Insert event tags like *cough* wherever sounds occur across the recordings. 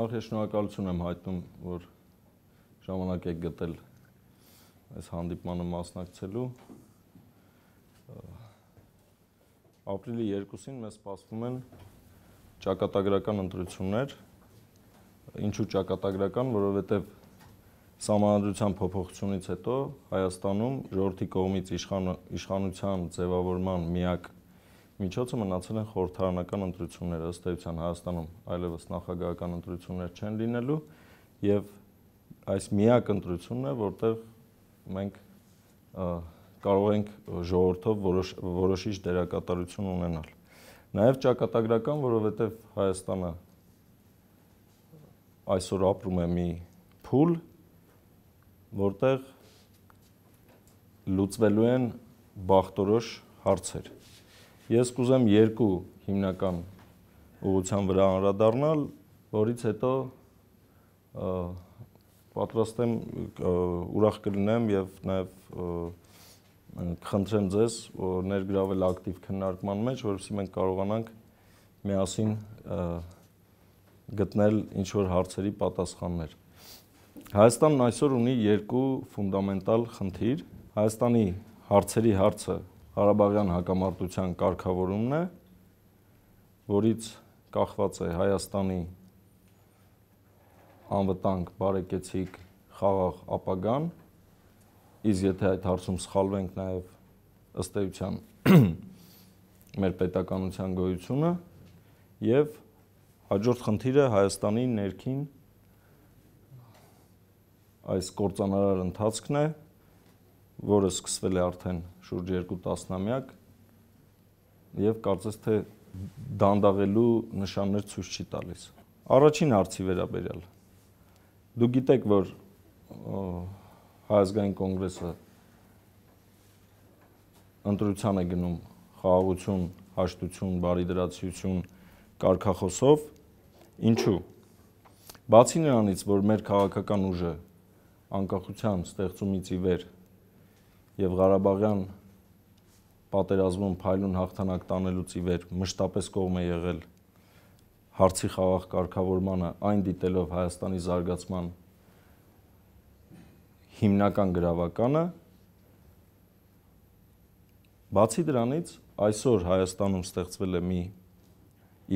Ալհե շնորհակալություն եմ հայտնում, որ ժամանակ եք գտել այս հանդիպմանը մասնակցելու։ Ապրիլի 2-ին մեզ սպասվում են ճակատագրական ընտրություններ։ Ինչու ճակատագրական, որովհետև համանդրության փոփոխությունից հետո Հայաստանում ժողովրդի կողմից իշխան, իշխանության ձևավորման միակ միջոցը մնացել են խորհրդարանական ընտրությունները ըստ էության Հայաստանում, այլևս նախագահական ընտրություններ չեն լինելու եւ այս միակ ընտրությունն է, որտեղ մենք կարող ենք ժողովրդով որոշ, որոշիչ դերակատարություն ունենալ։ Նաեւ ճակատագրական, որովհետեւ Հայաստանը այսօր ապրում է մի փուլ, որտեղ լուծվելու են բախտորոշ հարցեր Ես կուզեմ երկու հիմնական ուղղության վրա անդրադառնալ, որից հետո պատրաստ եմ ուրախ կլինեմ եւ նաեւ խնդրեմ ձեզ ներգրավել ակտիվ քննարկման մեջ, որովհետեւ մենք կարողանանք միասին գտնել ինչ որ հարցերի պատասխաններ։ Հայաստանն այսօր ունի երկու ֆունդամենտալ խնդիր։ Հայաստանի հարցերի հարցը Ղարաբաղյան հակամարտության կարգավորումն է, որից կախված է Հայաստանի անվտանգ, բարեկեցիկ, խաղաղ ապագան, իսկ եթե այդ հարցում սխալվենք նաև ըստ էության *clears throat* մեր պետականության գոյությունը եւ հաջորդ խնդիրը Հայաստանի ներքին այս կորցանարար ընթացքն է, որը սկսվել է արդեն շուրջ 2 տասնամյակ եւ կարծես թե դանդաղելու նշաններ ցույց չի տալիս։ Առաջին հարցի վերաբերյալ։ Դու գիտեք, որ հայազգային կոնգրեսը ընտրության է գնում խաղաղություն, հաշտություն, բարի դրացիություն կարգախոսով։ Ինչու։ Բացի նրանից, որ մեր քաղաքական ուժը անկախության ստեղծումից ի վեր եւ Ղարաբաղյան պատերազմում փայլուն հաղթանակ տանելուց ի վեր մշտապես կողմ է եղել հարցի խաղաղ կարգավորմանը, այն դիտելով Հայաստանի զարգացման հիմնական գրավականը բացի դրանից այսօր Հայաստանում ստեղծվել է մի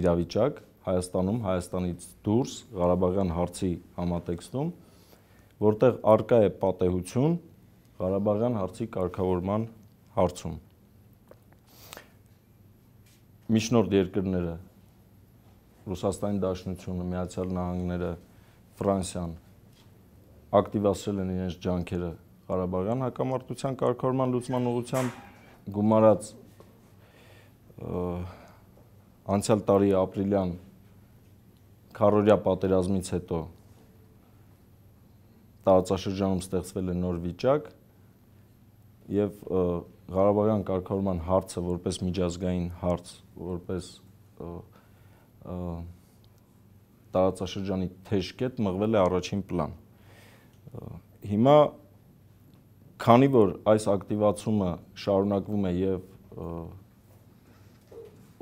իրավիճակ Հայաստանում Հայաստանից դուրս Ղարաբաղյան հարցի համատեքստում որտեղ արկա է պատահություն Ղարաբաղյան հարցի կարգավորման հարցում։ Միջնորդ երկրները Ռուսաստանի Դաշնությունը, Միացյալ Նահանգները, Ֆրանսիան ակտիվացրել են իրենց ջանքերը Ղարաբաղյան հակամարտության կարգավորման լուծման ուղղությամբ գումարած անցյալ տարի ապրիլյան քարորյա պատերազմից հետո տարածաշրջանում ստեղծվել է նոր վիճակ եւ Ղարաբաղյան կարգավորման հարցը որպես միջազգային հարց, որպես տարածաշրջանի թեժկետ մղվել է առաջին պլան։ Հիմա քանի որ այս ակտիվացումը շարունակվում է եւ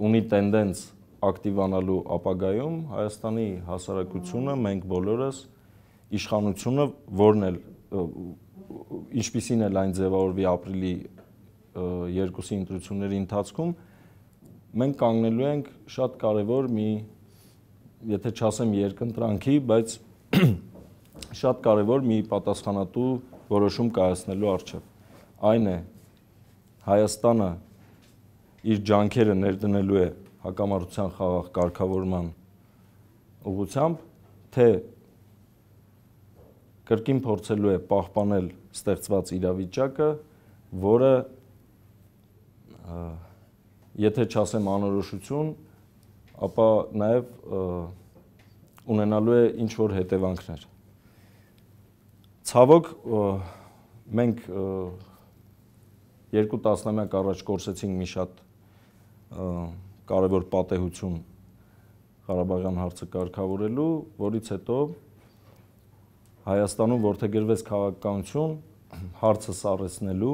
ունի տենդենց ակտիվանալու ապագայում Հայաստանի հասարակությունը մենք բոլորս իշխանությունը որն էլ ինչպիսին էլ այն ձևավորվի ապրիլի 2-ի ընտրությունների ընթացքում մենք կանգնելու ենք շատ կարևոր մի եթե չասեմ երկընտրանքի, բայց *clears throat* շատ կարևոր մի պատասխանատու որոշում կայացնելու առջև։ Այն է Հայաստանը իր ջանքերը ներդնելու է հակամարտության խաղաղ կարգավորման ուղությամբ, թե կրկին փորձելու է պահպանել ստեղծված իրավիճակը, որը եթե չասեմ անորոշություն, ապա նաև ունենալու է ինչ որ հետևանքներ։ Ցավոք մենք երկու տասնամյակ առաջ կորսեցինք մի շատ կարևոր պատահություն Ղարաբաղյան հարցը կարգավորելու, որից հետո Հայաստանում ворթեգրվեց քաղաքականություն հարցը սարեցնելու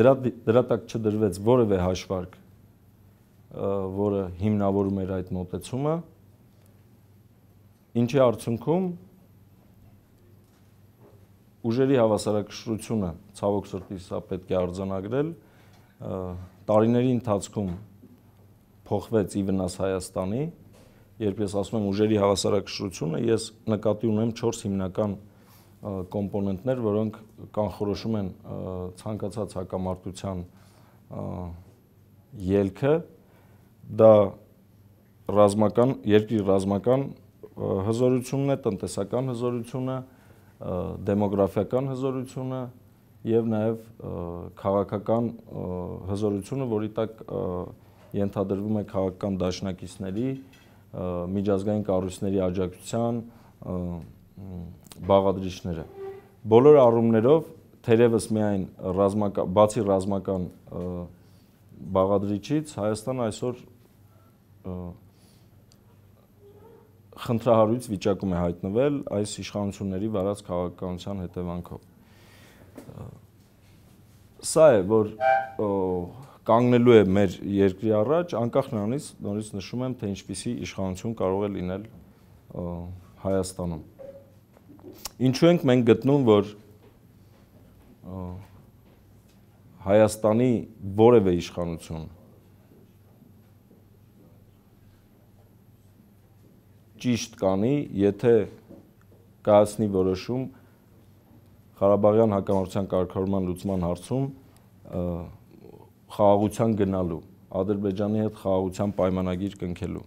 դրա դրա տակ չդրվեց որևէ հաշվարկ, որը հիմնավորում էր այդ մոտեցումը, ինչի արդյունքում ուժերի հավասարակշռությունը ցավոք սրտի սա պետք է արձանագրել տարիների ընթացքում փոխվեց ի վնաս Հայաստանի երբ ես ասում եմ ուժերի հավասարակշռությունը, ես նկատի ունեմ 4 հիմնական կոմպոնենտներ, որոնք կանխորոշում են ցանկացած հակամարտության ելքը, դա ռազմական, երկրի ռազմական հզորությունն է, տնտեսական հզորությունը, դեմոգրաֆիական հզորությունը եւ նաեւ քաղաքական հզորությունը, որի տակ ենթադրվում է քաղաքական դաշնակիցների, և, միջազգային կառույցների աջակցության բաղադրիչները։ Բոլոր առումներով թերևս միայն ռազմական բացի ռազմական բաղադրիչից Հայաստան այսօր խնդրահարույց վիճակում է հայտնվել այս իշխանությունների վարած քաղաքականության հետևանքով։ Սա է, որ և, կանգնելու է մեր երկրի առաջ, անկախ նրանից նորից նշում եմ, թե ինչպիսի իշխանություն կարող է լինել Հայաստանում։ Ինչու ենք մենք գտնում, որ Հայաստանի որևէ իշխանություն ճիշտ կանի, եթե կայացնի որոշում Ղարաբաղյան հակամարտության կարգավորման լուծման հարցում խաղաղության գնալու, Ադրբեջանի հետ խաղաղության պայմանագիր կնքելու։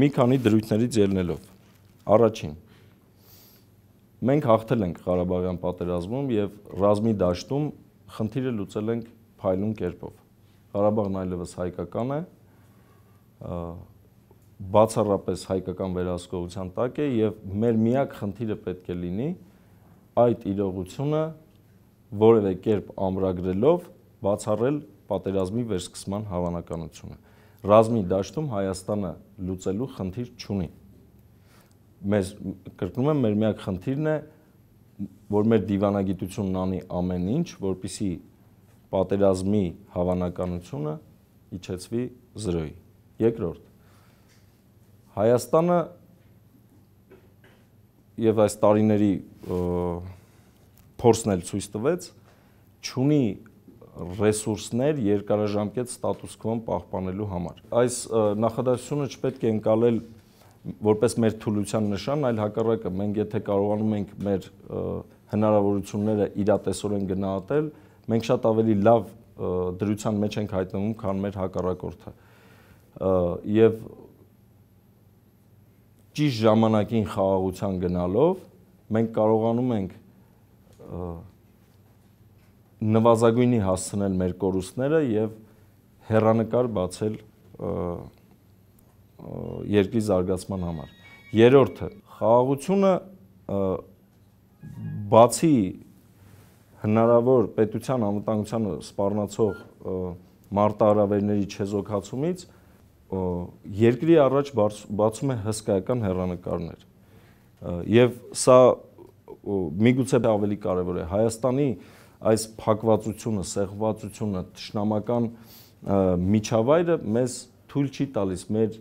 Մի քանի դրույթներից ելնելով։ Առաջին մենք հաղթել ենք Ղարաբաղյան պատերազմում եւ ռազմի դաշտում խնդիրը լուծել ենք փայլուն կերպով։ Ղարաբաղն այլևս հայկական է, բացառապես հայկական վերահսկողության տակ է եւ մեր միակ խնդիրը պետք է լինի այդ իրողությունը որևէ կերպ ամրագրելով բացառել պատերազմի վերսկսման հավանականությունը։ Ռազմի դաշտում Հայաստանը լուծելու խնդիր չունի։ Մեզ կրկնում եմ, մեր միակ խնդիրն է, որ մեր դիվանագիտությունն անի ամեն ինչ, որpիսի պատերազմի հավանականությունը իջեցվի 0-ի։ Երկրորդ Հայաստանը եւ այս տարիների փորձն էլ ցույց տվեց, չունի ռեսուրսներ երկարաժամկետ ստատուս քվոն պահպանելու համար։ Այս նախադասությունը չպետք է ընկալել որպես մեր թուլության նշան, այլ հակառակը, մենք եթե կարողանում ենք մեր հնարավորությունները իրատեսորեն գնահատել, մենք շատ ավելի լավ դրության մեջ ենք հայտնվում, քան մեր հակառակորդը։ Եվ ճիշտ ժամանակին խաղաղության գնալով մենք կարողանում ենք նվազագույնի հասցնել մեր կորուստները եւ հերանեկար բացել երկրի զարգացման համար։ Երորդը, խաղաղությունը բացի հնարավոր պետության անվտանգությանը սպառնացող մարտահրավերների չեզոքացումից երկրի առաջ բացում է հսկայական հերանեկարներ։ Եվ սա միգուցե ավելի կարևոր է Հայաստանի այս փակվածությունը, սեղվածությունը, ճշնամական միջավայրը մեզ թույլ չի տալիս մեր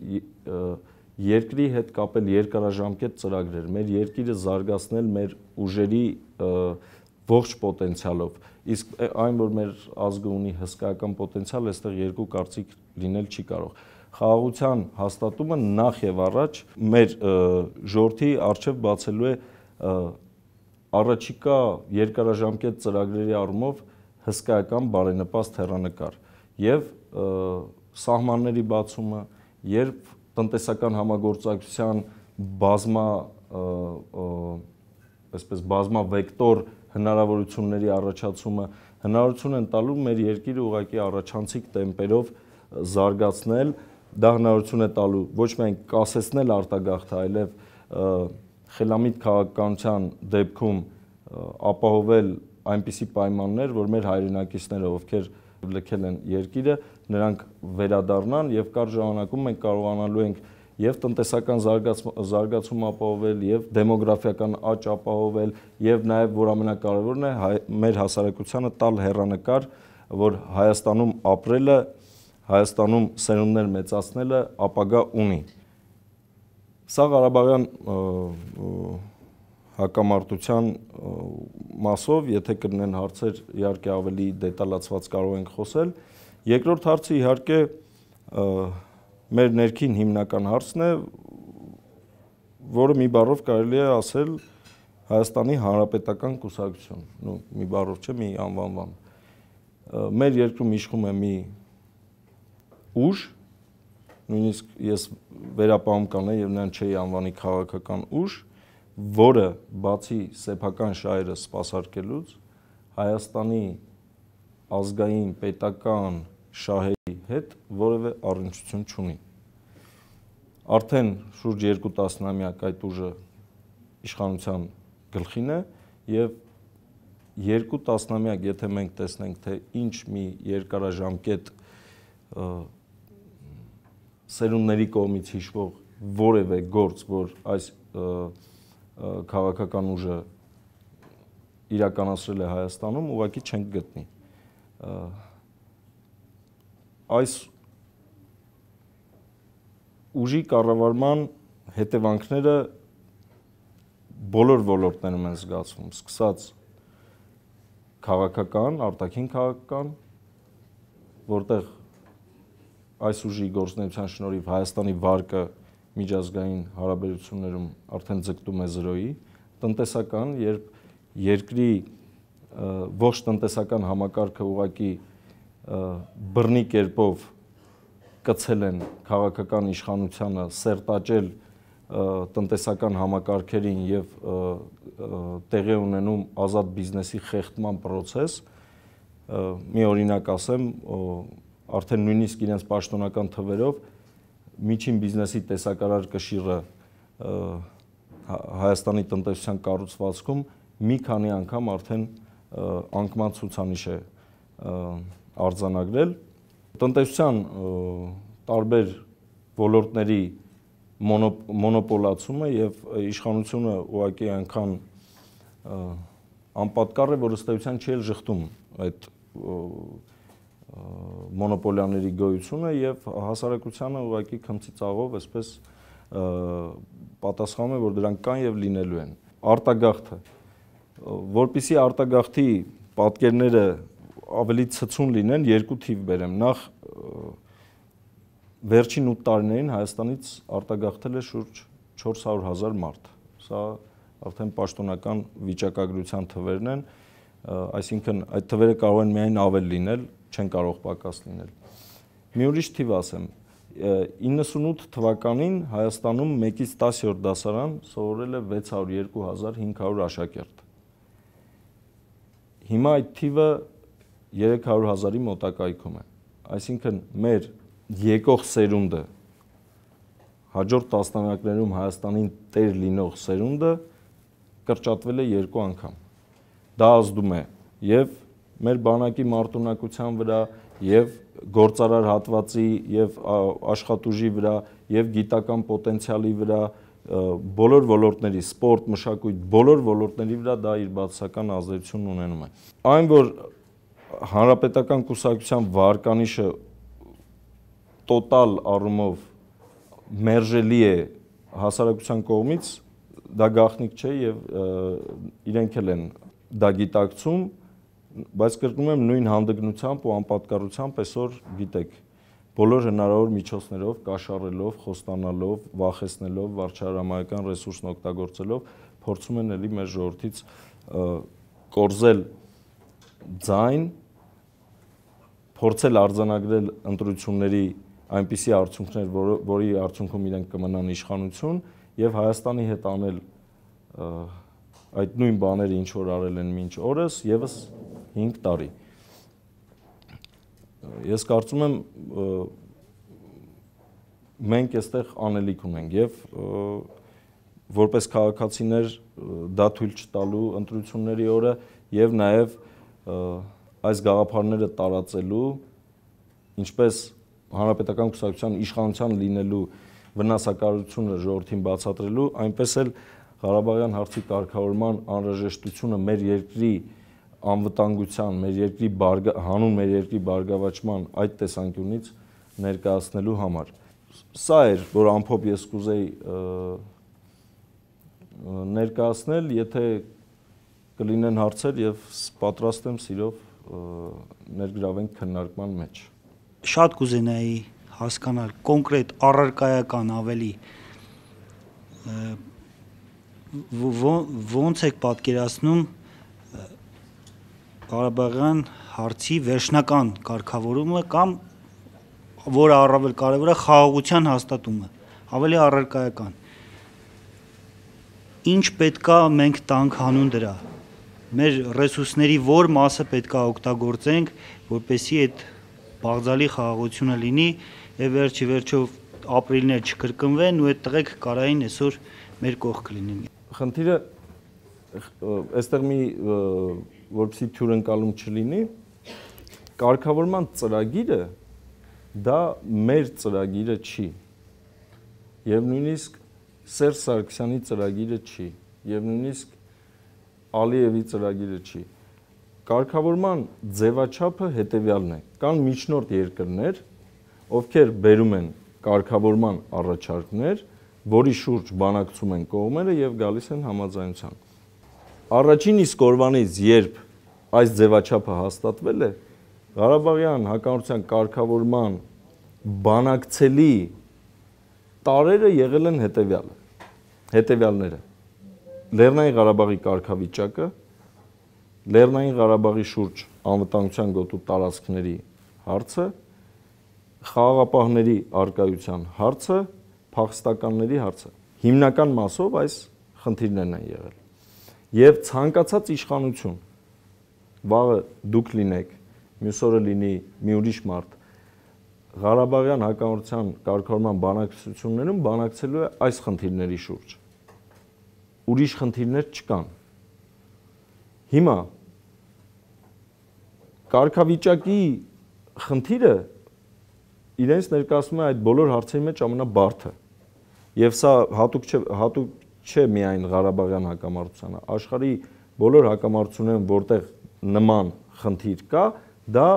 երկրի հետ կապել երկարաժամկետ ծրագրեր, մեր երկիրը զարգացնել մեր ուժերի ողջ պոտենցիալով։ Իսկ այն, որ մեր ազգը ունի հսկայական պոտենցիալ, այստեղ երկու կարծիք լինել չի կարող։ Խաղաղության հաստատումը նախ եւ առաջ մեր ժողովրդի արժեվ բացելու է առաջիկա երկարաժամկետ ծրագրերի առումով հսկայական բարենպաստ հեռանկար եւ սահմանների բացումը, երբ տնտեսական համագործակցության բազմա այսպես բազմա վեկտոր հնարավորությունների առաջացումը հնարություն են տալու մեր երկիրը ուղղակի առաջանցիկ տեմպերով զարգացնել, դա հնարություն է տալու ոչ միայն կասեցնել արտագաղթը, այլև և, խելամիտ քաղաքականության դեպքում ապահովել այնպիսի պայմաններ, որ մեր հայրենակիցները, ովքեր լքել են երկիրը, նրանք վերադառնան եւ կար ժամանակում մենք կարողանալու ենք եւ տնտեսական զարգացում ապահովել եւ դեմոգրաֆիական աճ ապահովել եւ նաեւ որ ամենակարևորն է մեր հասարակությանը տալ հերանեկար, որ Հայաստանում ապրելը, Հայաստանում սերունդներ մեծացնելը ապագա ունի։ Սա Ղարաբաղյան հակամարտության մասով, եթե կնեն հարցեր, իհարկե ավելի դետալացված կարող ենք խոսել։ Երկրորդ հարցը իհարկե մեր ներքին հիմնական հարցն է, որը մի բառով կարելի է ասել Հայաստանի Հանրապետական կուսակցություն, նո մի բառով չէ, մի անվանվամբ։ Մեր երկրում իշխում է մի ուժ, նույնիսկ ես վերապահումկանն եւ նրան չէի անվանի քաղաքական ուժ, որը բացի սեփական շահերը սпасարկելուց Հայաստանի ազգային պետական շահերի հետ որևէ առնչություն չունի։ Արդեն շուրջ 2 տասնամյակ այդ ուժը իշխանության գլխին է եւ 2 տասնամյակ, եթե մենք տեսնենք թե ինչ մի երկարաժամկետ սերունդների կողմից հիշվող որևէ գործ, որ այս քաղաքական ուժը իրականացրել է Հայաստանում, ուղղակի չենք գտնի։ Այս ուժի կառավարման հետևանքները բոլոր ոլորտներում են զգացվում, սկսած քաղաքական, արտաքին քաղաքական, որտեղ այս ուժի գործունեության շնորհիվ Հայաստանի վարկը միջազգային հարաբերություններում արդեն ձգտում է 0-ի, տնտեսական, երբ երկրի ողջ տնտեսական համակարգը ուղակի բռնի կերպով կցել են քաղաքական իշխանությանը սերտաճել տնտեսական համակարգերին եւ տեղի ունենում ազատ բիզնեսի խեղդման process մի օրինակ ասեմ արդեն նույնիսկ իրենց պաշտոնական թվերով միջին բիզնեսի տեսակարար կշիռը Հայաստանի տնտեսության կառուցվածքում մի քանի անգամ արդեն անկման ցուցանիշ է արձանագրել տնտեսության տարբեր ոլորտների մոնոպոլացումը եւ իշխանությունը ուղղակի այնքան անպատկառ է, որ ըստեյության չի էլ շղթում այդ և, մոնոպոլիաների գոյությունը եւ հասարակությանը ուղղակի քմծի ծաղով այսպես պատասխանում է որ դրանք կան եւ լինելու են արտագաղթը որբիսի արտագաղթի պատկերները ավելի ցցուն լինեն երկու թիվ բերեմ նախ վերջին 8 տարիներին Հայաստանից արտագաղթել է շուրջ 400.000 մարդ սա արդեն պաշտոնական վիճակագրության թվերն են այսինքն այդ թվերը կարող են միայն ավել լինել չեն կարող պակաս լինել։ Մի ուրիշ թիվ ասեմ, 98 թվականին Հայաստանում 1-ից 10-րդ դասարան սովորել է 602500 աշակերտ։ Հիմա այդ թիվը 300000-ի մոտակայքում է։ Այսինքն մեր եկող սերունդը հաջորդ տասնամյակներում Հայաստանին տեր լինող սերունդը կրճատվել է երկու անգամ։ Դա ազդում է եւ մեր բանակի մարտունակության վրա եւ գործարար հատվածի եւ աշխատուժի վրա եւ գիտական պոտենցիալի վրա բոլոր ոլորտների սպորտ, մշակույթ, բոլոր ոլորտների վրա դա իր բացասական ազդեցություն ունենում է։ Այն որ հանրապետական կուսակցության վարկանիշը տոտալ առումով մերժելի է հասարակության կողմից, դա գաղտնիք չէ եւ իրենք էլ են դա գիտակցում բայց կրկնում եմ նույն հանդգնությամբ ու անպատկառությամբ այսօր գիտեք բոլոր հնարավոր միջոցներով կաշառելով, խոստանալով, վախեցնելով, վարչարամայական ռեսուրսն օգտագործելով փորձում են էլի մեր ժողովրդից կորզել ձայն, փորձել արձանագրել ընտրությունների այնպիսի արդյունքներ, որ, որի արդյունքում իրենք կմնան իշխանություն եւ Հայաստանի հետ անել այդ նույն բաները ինչ որ արել են մինչ օրս եւս 5 տարի։ Ես կարծում եմ մենք այստեղ անելիք ունենք եւ որպես քաղաքացիներ դա թույլ չտալու ընտրությունների օրը եւ նաեւ այս գաղափարները տարածելու ինչպես հանրապետական կուսակցության իշխանության լինելու վնասակարությունը ժողովրդին բացատրելու, այնպես էլ Ղարաբաղյան հարցի կարգավորման անհրաժեշտությունը մեր երկրի անվտանգության, մեր երկրի բարգա, հանուն մեր երկրի բարգավաճման այդ տեսանկյունից ներկայացնելու համար։ Սա էր, որ ամփոփ ես կուզեի ներկայացնել, եթե կլինեն հարցեր եւ պատրաստ եմ սիրով ներգրավենք քննարկման մեջ։ Շատ կուզենայի հասկանալ կոնկրետ առարկայական ավելի ոնց եք պատկերացնում Ղարաբաղյան հարցի վերջնական կարգավորումը կամ որը առավել կարևոր է խաղաղության հաստատումը, ավելի առարկայական։ Ինչ պետքա մենք տանք հանուն դրա։ Մեր ռեսուրսների որ մասը պետքա օգտագործենք, որպեսզի այդ բաղձալի խաղաղությունը լինի, եւ վերջի վերջով ապրիլներ չկրկնվեն ու այդ տղեկ կարային այսօր մեր կողք լինեն։ Խնդիրը այստեղ մի և, որպեսի թյուրընկալում չլինի, կարգավորման ծրագիրը դա մեր ծրագիրը չի։ Եվ նույնիսկ Սերժ Սարգսյանի ծրագիրը չի, եւ նույնիսկ Ալիևի ծրագիրը չի։ Կարգավորման ձևաչափը հետեւյալն է։ Կան միջնորդ երկրներ, ովքեր բերում են կարգավորման առաջարկներ, որի շուրջ բանակցում են կողմերը եւ գալիս են համաձայնության։ Առաջին իսկ օրվանից, երբ այս ձևաչափը հաստատվել է, Ղարաբաղյան հակառության կարգավորման բանակցելի տարերը եղել են հետևյալը։ Հետևյալները։ Լեռնային Ղարաբաղի կարգավիճակը, Լեռնային Ղարաբաղի շուրջ անվտանգության գոտու տարածքների հարցը, խաղաղապահների արկայության հարցը, փախստականների հարցը։ Հիմնական մասով այս խնդիրներն են եղել։ Եվ ցանկացած իշխանություն վաղը դուք լինեք, մյուս օրը լինի մի ուրիշ մարդ։ Ղարաբաղյան հակամարտության կարգավորման բանակցություններում բանակցելու է այս խնդիրների շուրջ։ Ուրիշ խնդիրներ չկան։ Հիմա կարգավիճակի խնդիրը իրենց ներկայացնում է այդ բոլոր հարցերի մեջ ամենաբարդը։ Եվ սա հատուկ չէ հատուկ չէ միայն Ղարաբաղյան հակամարտությանը, աշխարհի բոլոր հակամարտություններում, որտեղ նման խնդիր կա, դա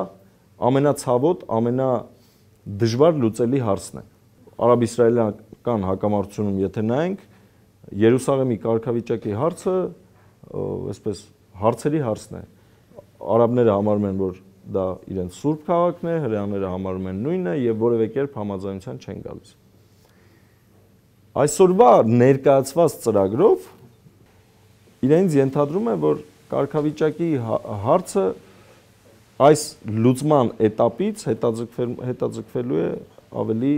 ամենացավոտ, ամենադժվար լուծելի հարցն է։ Արաբ-իսրայելական հակամարտությունում եթե նայենք, Երուսաղեմի կարգավիճակի հարցը, այսպես հարցերի հարցն է։ Արաբները համարում են, որ դա իրենց սուրբ քաղաքն է, հрьяաները համարում են նույնը եւ որևէ կերպ համաձայնության չեն գալիս։ Այսօրվա ներկայացված ծրագրով իրենց ենթադրում է, որ կարգավիճակի հա-, հարցը այս լուծման этаպից հետաձգվել հետաձգվելու է ավելի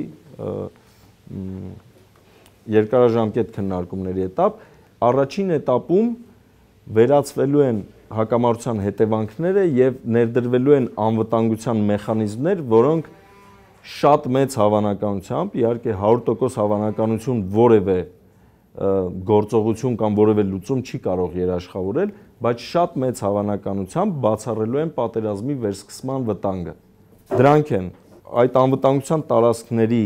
երկարաժամկետ քննարկումների этаպ առաջին этаպում վերացվելու են հակամարտության հետևանքները եւ ներդրվելու են անվտանգության մեխանիզմներ, որոնք շատ մեծ հավանականությամբ, իհարկե 100% հավանականություն որևէ գործողություն կամ որևէ լուծում չի կարող երաշխավորել, բայց շատ մեծ հավանականությամբ բացառելու են պատերազմի վերսկսման վտանգը։ Դրանք են այդ անվտանգության տարածքների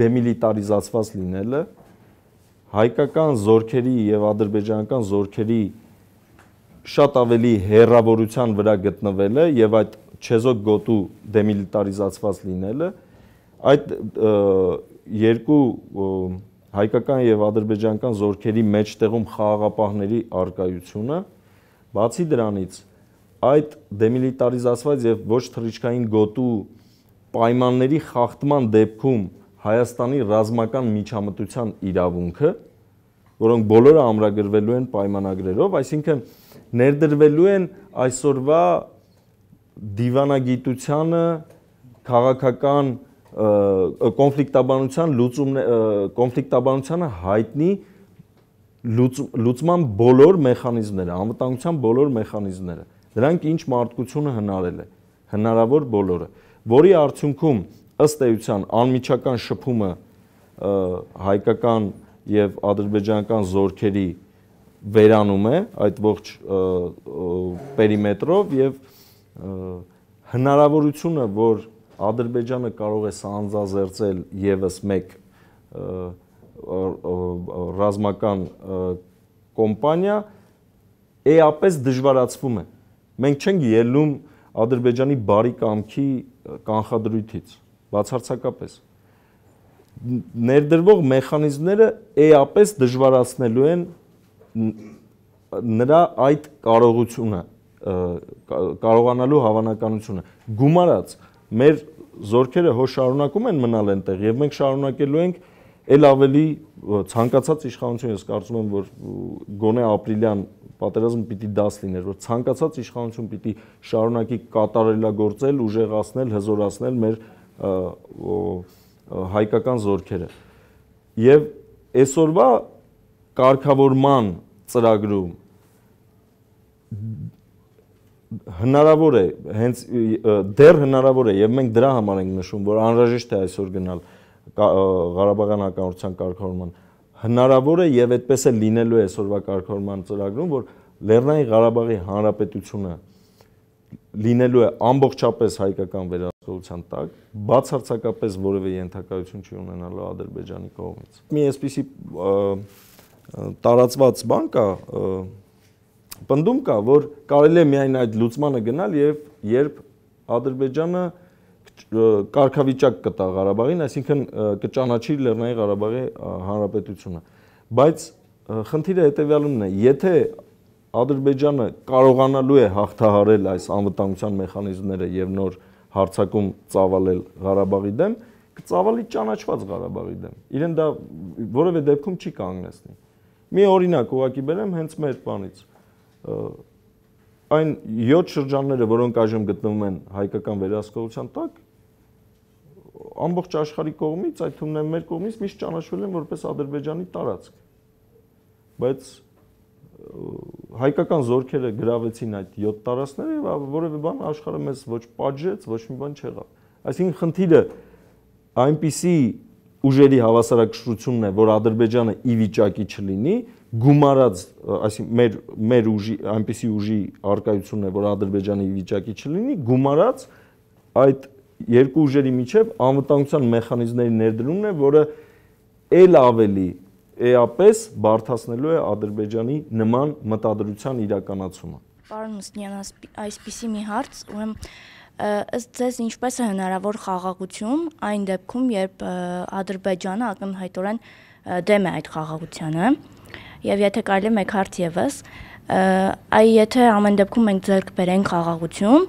դեմիլիտարիզացված լինելը, հայկական զորքերի եւ ադրբեջանական զորքերի շատ ավելի հերավորության վրա գտնվելը եւ այդ չեզոք գոտու դեմիլիտարիզացված լինելը այդ երկու հայկական եւ ադրբեջանական զորքերի մեջտեղում խաղաղապահների արկայությունը Բացի դրանից, այդ դեմիլիտարիզացված եւ ոչ թռիչքային գոտու պայմանների խախտման դեպքում Հայաստանի ռազմական միջամտության իրավունքը, որոնք բոլորը ամրագրվելու են պայմանագրերով, այսինքն ներդրվելու են այսօրվա դիվանագիտությանը, քաղաքական կոնֆլիկտաբանության լուծում կոնֆլիկտաբանությանը հայտնի լուծման բոլոր մեխանիզմները, անվտանգության բոլոր մեխանիզմները, դրանք ինչ մարդկությունը հնարել է, հնարավոր բոլորը, որի արդյունքում ըստ էության անմիջական շփումը հայկական եւ ադրբեջանական զորքերի վերանում է այդ ողջ պերիմետրով եւ հնարավորությունը, որ Ադրբեջանը կարող է սանձազերծել եւս մեկ և ռազմական կոմպանիա էապես դժվարացվում է։ Մենք չենք ելնում Ադրբեջանի բարի կամքի կանխադրույթից, բացարձակապես։ Ներդրվող մեխանիզմները էապես դժվարացնելու են նրա այդ կարողությունը կարողանալու հավանականությունը գումարած մեր զորքերը հո շարունակում են մնալ այնտեղ եւ մենք շարունակելու ենք Էլ ավելի ցանկացած իշխանություն ես կարծում եմ, որ գոնե ապրիլյան պատերազմը պիտի դաս լիներ, որ ցանկացած իշխանություն պիտի շարունակի կատարելագործել, ուժեղացնել, հզորացնել մեր հայկական զորքերը։ Եվ այսօրվա կարգավորման ծրագրում հնարավոր է հենց դեռ հնարավոր է եւ մենք դրա համար ենք նշում որ անհրաժեշտ է այսօր գնալ Ղարաբաղյան հակամարտության կարգավորման հնարավոր է եւ այդպես է լինելու է այսօրվա կարգավորման ծրագրում, որ Լեռնային Ղարաբաղի հանրապետությունը լինելու է ամբողջապես հայկական վերահսկողության տակ, բացարձակապես որևէ ենթակայություն չի ունենալու Ադրբեջանի կողմից։ Մի այսպիսի տարածված բան կա, պնդում կա, որ կարելի է միայն այդ լուծմանը գնալ եւ երբ Ադրբեջանը և, կարգավիճակ կտա Ղարաբաղին, այսինքն կճանաչի Լեռնային Ղարաբաղի հանրապետությունը։ Բայց խնդիրը հետևյալումն է, եթե Ադրբեջանը կարողանալու է հաղթահարել այս անվտանգության մեխանիզմները եւ նոր հարցակում ծավալել Ղարաբաղի դեմ, կծավալի ճանաչված Ղարաբաղի դեմ։ Իրեն դա որևէ դեպքում չի կանգնեցնի։ Մի օրինակ ուղակի բերեմ հենց մեր բանից այն 7 շրջանները, որոնք այժմ գտնվում են հայկական վերահսկողության տակ, ամբողջ աշխարհի կողմից, այդ թվում նաև մեր կողմից միշտ ճանաչվել են որպես Ադրբեջանի տարածք։ Բայց հայկական զորքերը գրավեցին այդ 7 տարածքները եւ որևէ բան աշխարհը մեզ ոչ պատժեց, ոչ մի բան չեղավ։ Այսինքն խնդիրը այնպիսի ուժերի հավասարակշռությունն է, որ Ադրբեջանը ի վիճակի չլինի գումարած, այսինքն մեր մեր ուժի այնպիսի ուժի արկայությունն է, որ Ադրբեջանը ի վիճակի չլինի գումարած այդ երկու ուժերի միջև անվտանգության մեխանիզմների ներդրումն է, որը ել ավելի էապես բարթացնելու է Ադրբեջանի նման մտադրության իրականացումը։ Պարոն Մստյան, այսպիսի մի հարց, ուրեմն ըստ ձեզ ինչպես է հնարավոր խաղաղություն այն դեպքում, երբ Ադրբեջանը ակնհայտորեն դեմ է այդ խաղաղությանը։ Եվ եթե կարելի մեկ հարց եւս, այ եթե ամեն դեպքում մենք ձեռք բերենք խաղաղություն,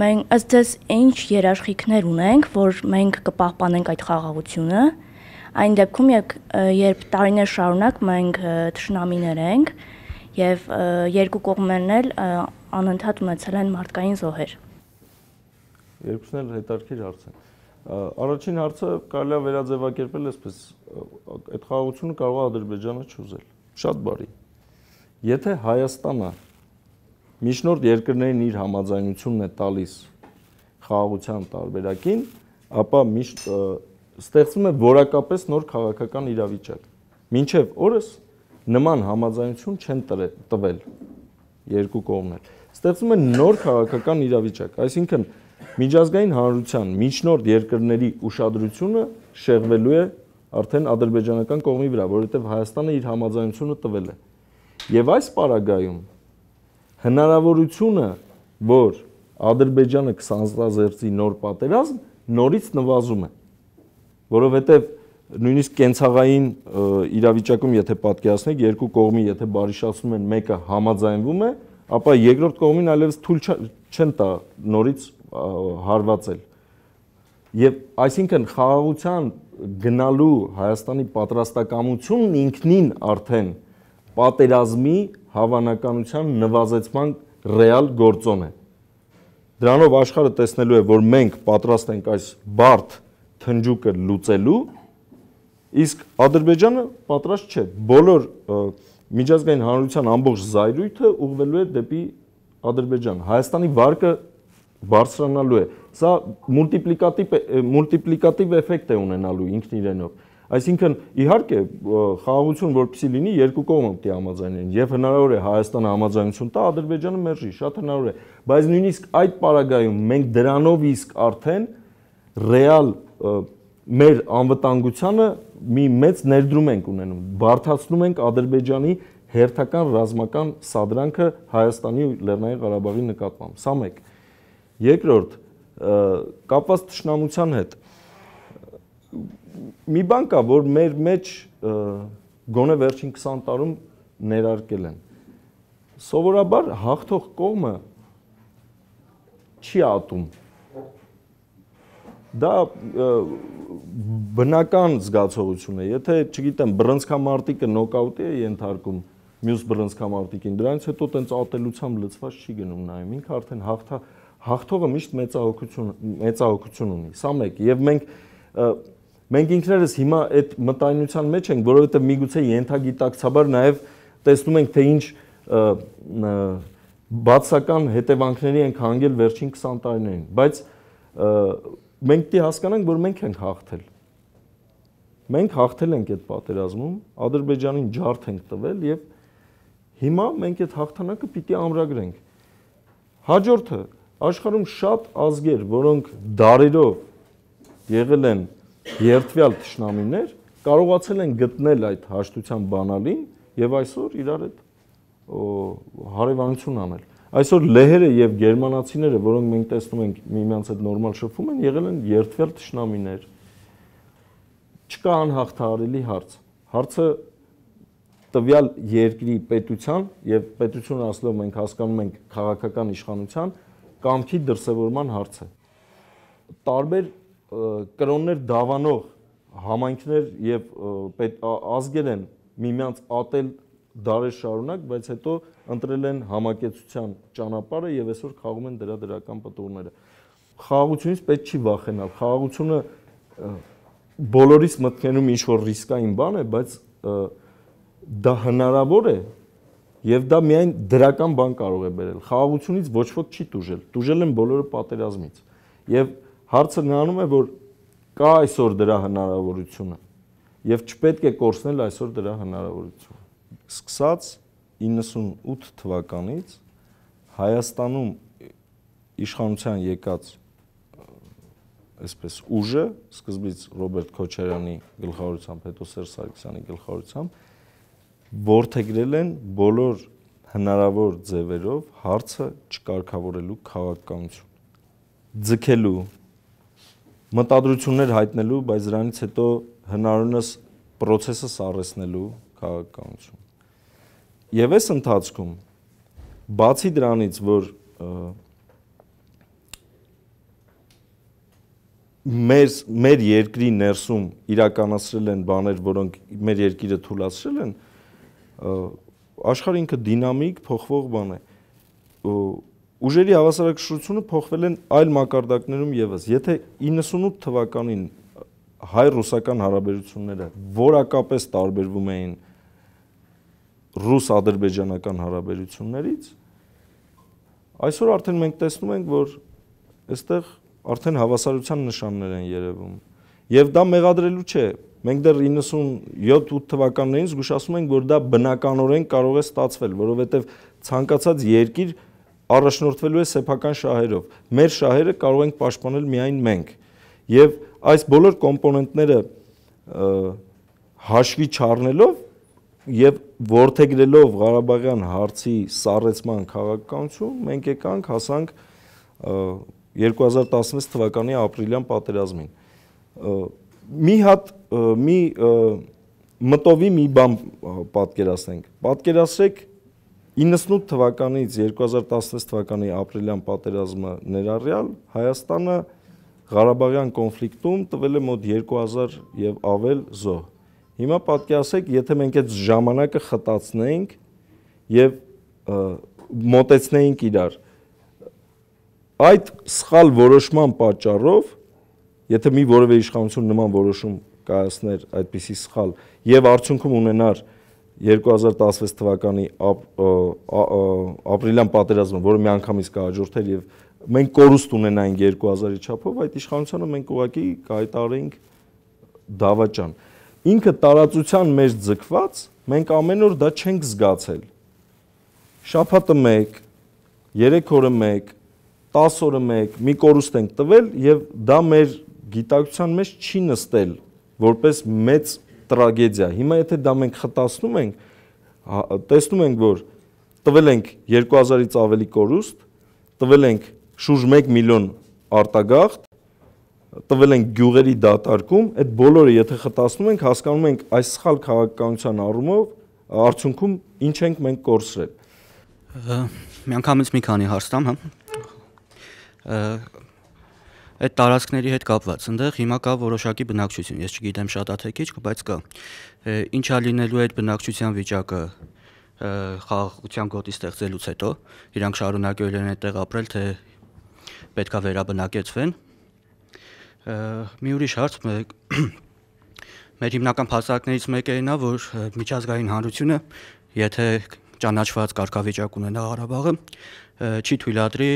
մենք ըստ ձեզ ինչ երաշխիքներ ունենք, որ մենք կպահպանենք այդ խաղաղությունը։ Այն դեպքում, երբ, երբ տարիներ շարունակ մենք ճշնամիներ ենք եւ երկու կողմերն էլ անընդհատ ունեցել են մարդկային զոհեր։ Երկուսն էլ հետարքիր հարց են։ Առաջին հարցը կարելի է վերաձևակերպել այսպես. այդ խաղաղությունը կարող է Ադրբեջանը չուզել։ Շատ բարի։ Եթե Հայաստանը միջնորդ երկրներին իր համաձայնությունն է տալիս խաղաղության տարբերակին, ապա միշտ ստեղծվում է որակապես նոր քաղաքական իրավիճակ։ Մինչև օրս նման համաձայնություն չեն տվել երկու կողմներ։ Ստեղծվում է նոր քաղաքական իրավիճակ, այսինքն միջազգային հանրության միջնորդ երկրների ուշադրությունը շեղվելու է արդեն ադրբեջանական կողմի վրա, որովհետև Հայաստանը իր համաձայնությունը տվել է։ Եվ այս պարագայում հնարավորությունը, որ Ադրբեջանը կսանձնազերծի նոր պատերազմ, նորից նվազում է։ Որովհետև նույնիսկ կենցաղային իրավիճակում, եթե պատկերացնեք, երկու կողմի եթե բարիշացում են, մեկը համաձայնվում է, ապա երկրորդ կողմին այլևս թույլ չեն տա նորից հարվածել։ Եվ այսինքն խաղաղության գնալու Հայաստանի պատրաստակամությունն ինքնին արդեն պատերազմի հավանականության նվազեցման ռեալ գործոն է։ Դրանով աշխարհը տեսնելու է, որ մենք պատրաստ ենք այս բարդ թնջուկը լուծելու, իսկ Ադրբեջանը պատրաստ չէ։ Բոլոր միջազգային հանրության ամբողջ զայրույթը ուղղվելու է դեպի Ադրբեջան։ Հայաստանի վարկը բարձրանալու է։ Սա մուլտիպլիկատիվ մուլտիպլիկատիվ էֆեկտ է ունենալու ինքն իրենով։ Այսինքն իհարկե խաղաղություն որպեսի լինի երկու կողմը պետք է համաձայնեն։ Եվ հնարավոր է Հայաստանը համաձայնություն տա, Ադրբեջանը մերժի, շատ հնարավոր է, բայց նույնիսկ այդ պարագայում մենք դրանով իսկ արդեն ռեալ մեր անվտանգությանը մի մեծ ներդրում ենք ունենում, բարթացնում ենք Ադրբեջանի հերթական ռազմական սադրանքը Հայաստանի ու Լեռնային Ղարաբաղի նկատմամբ։ Սա մեկ։ Երկրորդ, կապված ճշնամության հետ մի բան կա, որ մեր մեջ գոնե վերջին 20 տարում ներարկել են։ Սովորաբար հաղթող կողմը չի ատում։ Դա բնական զգացողություն է։ Եթե, չգիտեմ, բռնցքամարտիկը նոկաուտի է ենթարկում մյուս բռնցքամարտիկին, դրանից հետո տենց ատելությամբ լծված չի գնում նայում։ Ինքը արդեն հաղթա հաղթողը միշտ մեծահոգություն մեծահոգություն ունի։ Սա մեկ, եւ մենք Մենք ինքներս հիմա այդ մտայնության մեջ ենք, որովհետև միգուցե ենթագիտակցաբար նաև տեսնում ենք, թե ինչ բացական հետևանքների ենք հանգել վերջին 20 տարիներին, բայց մենք պետք է հասկանանք, որ մենք ենք հաղթել։ Մենք հաղթել ենք այդ պատերազմում, Ադրբեջանին ջարդ ենք տվել եւ հիմա մենք այդ հաղթանակը պիտի ամրագրենք։ Հաջորդը աշխարհում շատ ազգեր, որոնք դարերով եղել են երթվյալ ճշնամիներ կարողացել են գտնել այդ հաշտության բանալին եւ այսօր իրար հետ հարևանություն անել։ Այսօր լեհերը եւ գերմանացիները, որոնք մենք տեսնում ենք միմյանց հետ նորմալ շփվում են, եղել են երթվյալ ճշնամիներ։ Չկա անհաղթահարելի հարց։ Հարցը տվյալ երկրի պետության եւ պետությունը ասելով մենք հասկանում ենք քաղաքական իշխանության կամքի դրսևորման հարց է։ Տարբեր կրոններ դավանող համայնքներ եւ ազգեր են միմյանց ատել դարեր շարունակ, բայց հետո ընտրել են համակեցության ճանապարհը եւ այսօր խաղում են դրա դրական պատճառները։ Խաղաղությունից պետք չի վախենալ։ Խաղաղությունը բոլորիս մտքերում ինչ որ ռիսկային բան է, բայց դա հնարավոր է եւ դա միայն դրական բան կարող է բերել։ Խաղաղությունից ոչ ոք չի դուժել։ Դուժել են բոլորը պատերազմից։ Եվ և Հարցը նրանում է, որ կա այսօր դրա հնարավորությունը եւ չպետք է կորցնել այսօր դրա հնարավորությունը։ Սկսած 98 թվականից Հայաստանում իշխանության եկած այսպես ուժը սկզբից Ռոբերտ Քոչարյանի գլխավորությամբ, հետո Սերժ Սարգսյանի գլխավորությամբ որթեգրել են բոլոր հնարավոր ձևերով հարցը չկարգավորելու քաղաքականություն ձգելու մտադրություններ հայտնելու, բայց դրանից հետո հնարավորնս process-ը սարեսնելու քաղաքականություն։ Եվ այս ընթացքում բացի դրանից, որ մեր մեր երկրի ներսում իրականացրել են բաներ, որոնք մեր երկիրը թույլատրել են, աշխարհը ինքը դինամիկ, փոխվող բան է։ և, Ուժերի հավասարակշռությունը փոխվել են այլ մակարդակներում եւս։ Եթե 98 թվականին հայ-ռուսական հարաբերությունները որակապես տարբերվում էին ռուս-ադրբեջանական հարաբերություններից, այսօր արդեն մենք տեսնում ենք, որ այստեղ արդեն հավասարության նշաններ են երևում։ Եվ դա մեղադրելու չէ։ Մենք դեռ 97-8 թվականներին զգուշացնում ենք, որ դա բնականորեն կարող է ստացվել, որովհետև ցանկացած երկիր առաջնորդվելու է սեփական շահերով։ Մեր շահերը կարող ենք պաշտպանել միայն մենք։ Եվ այս բոլոր կոմպոնենտները հաշվի չառնելով եւ որթեգրելով Ղարաբաղյան հարցի սառեցման քաղաքականություն, մենք եկանք հասանք 2016 թվականի ապրիլյան պատերազմին։ Մի հատ մի մտովի մի բան պատկերացնենք։ Պատկերացրեք 98 թվականից 2016 թվականի ապրիլյան պատերազմը ներառյալ Հայաստանը Ղարաբաղյան կոնֆլիկտում տվել է մոտ 2000 եւ ավել զոհ։ Հիմա պատկերացեք, եթե մենք այդ ժամանակը խտացնեինք եւ մոտեցնեինք իրար, այդ սխալ որոշման պատճառով, եթե մի որևէ իշխանություն նման որոշում կայացներ այդպիսի սխալ եւ արդյունքում ունենար 2016 թվականի ապրիլյան պատերազմը, որը միանգամից կհաջորդեր եւ մենք կորուստ ունենայինք 2000-ի չափով, այդ իշխանությանը մենք ուղակի կհայտարարենք դավաճան։ Ինքը տարածության մեջ ձգված, մենք ամեն օր դա չենք զգացել։ Շաբաթը 1, 3 օրը 1, 10 օրը 1 մի կորուստ ենք տվել եւ դա մեր գիտակցության մեջ չի նստել որպես մեծ տրագեդիա։ Հիմա եթե դա մենք խտացնում ենք, հա, տեսնում ենք, որ տվել ենք 2000-ից ավելի կորուստ, տվել ենք շուրջ 1 միլիոն արտագաղթ, տվել ենք գյուղերի դատարկում, այդ բոլորը եթե խտացնում ենք, հասկանում ենք այս սխալ քաղաքականության առումով արդյունքում ինչ ենք մենք կորցրել։ Միանգամից մի քանի հարց տամ, հա այդ տարածքների հետ կապված։ Այնտեղ հիմա կա որոշակի բնակչություն, ես չգիտեմ շատ աթեքիչ, բայց կա։ Ինչա լինելու այդ բնակչության վիճակը խաղաղության գոտի ստեղծելուց հետո իրանք շարունակել են այդտեղ ապրել, թե պետքա վերաբնակեցվեն։ Մի ուրիշ հարց մեկ մեր հիմնական փաստարկներից մեկը այն է, որ միջազգային հանրությունը, եթե ճանաչված կարգավիճակ ունենա Ղարաբաղը, չի թույլատրի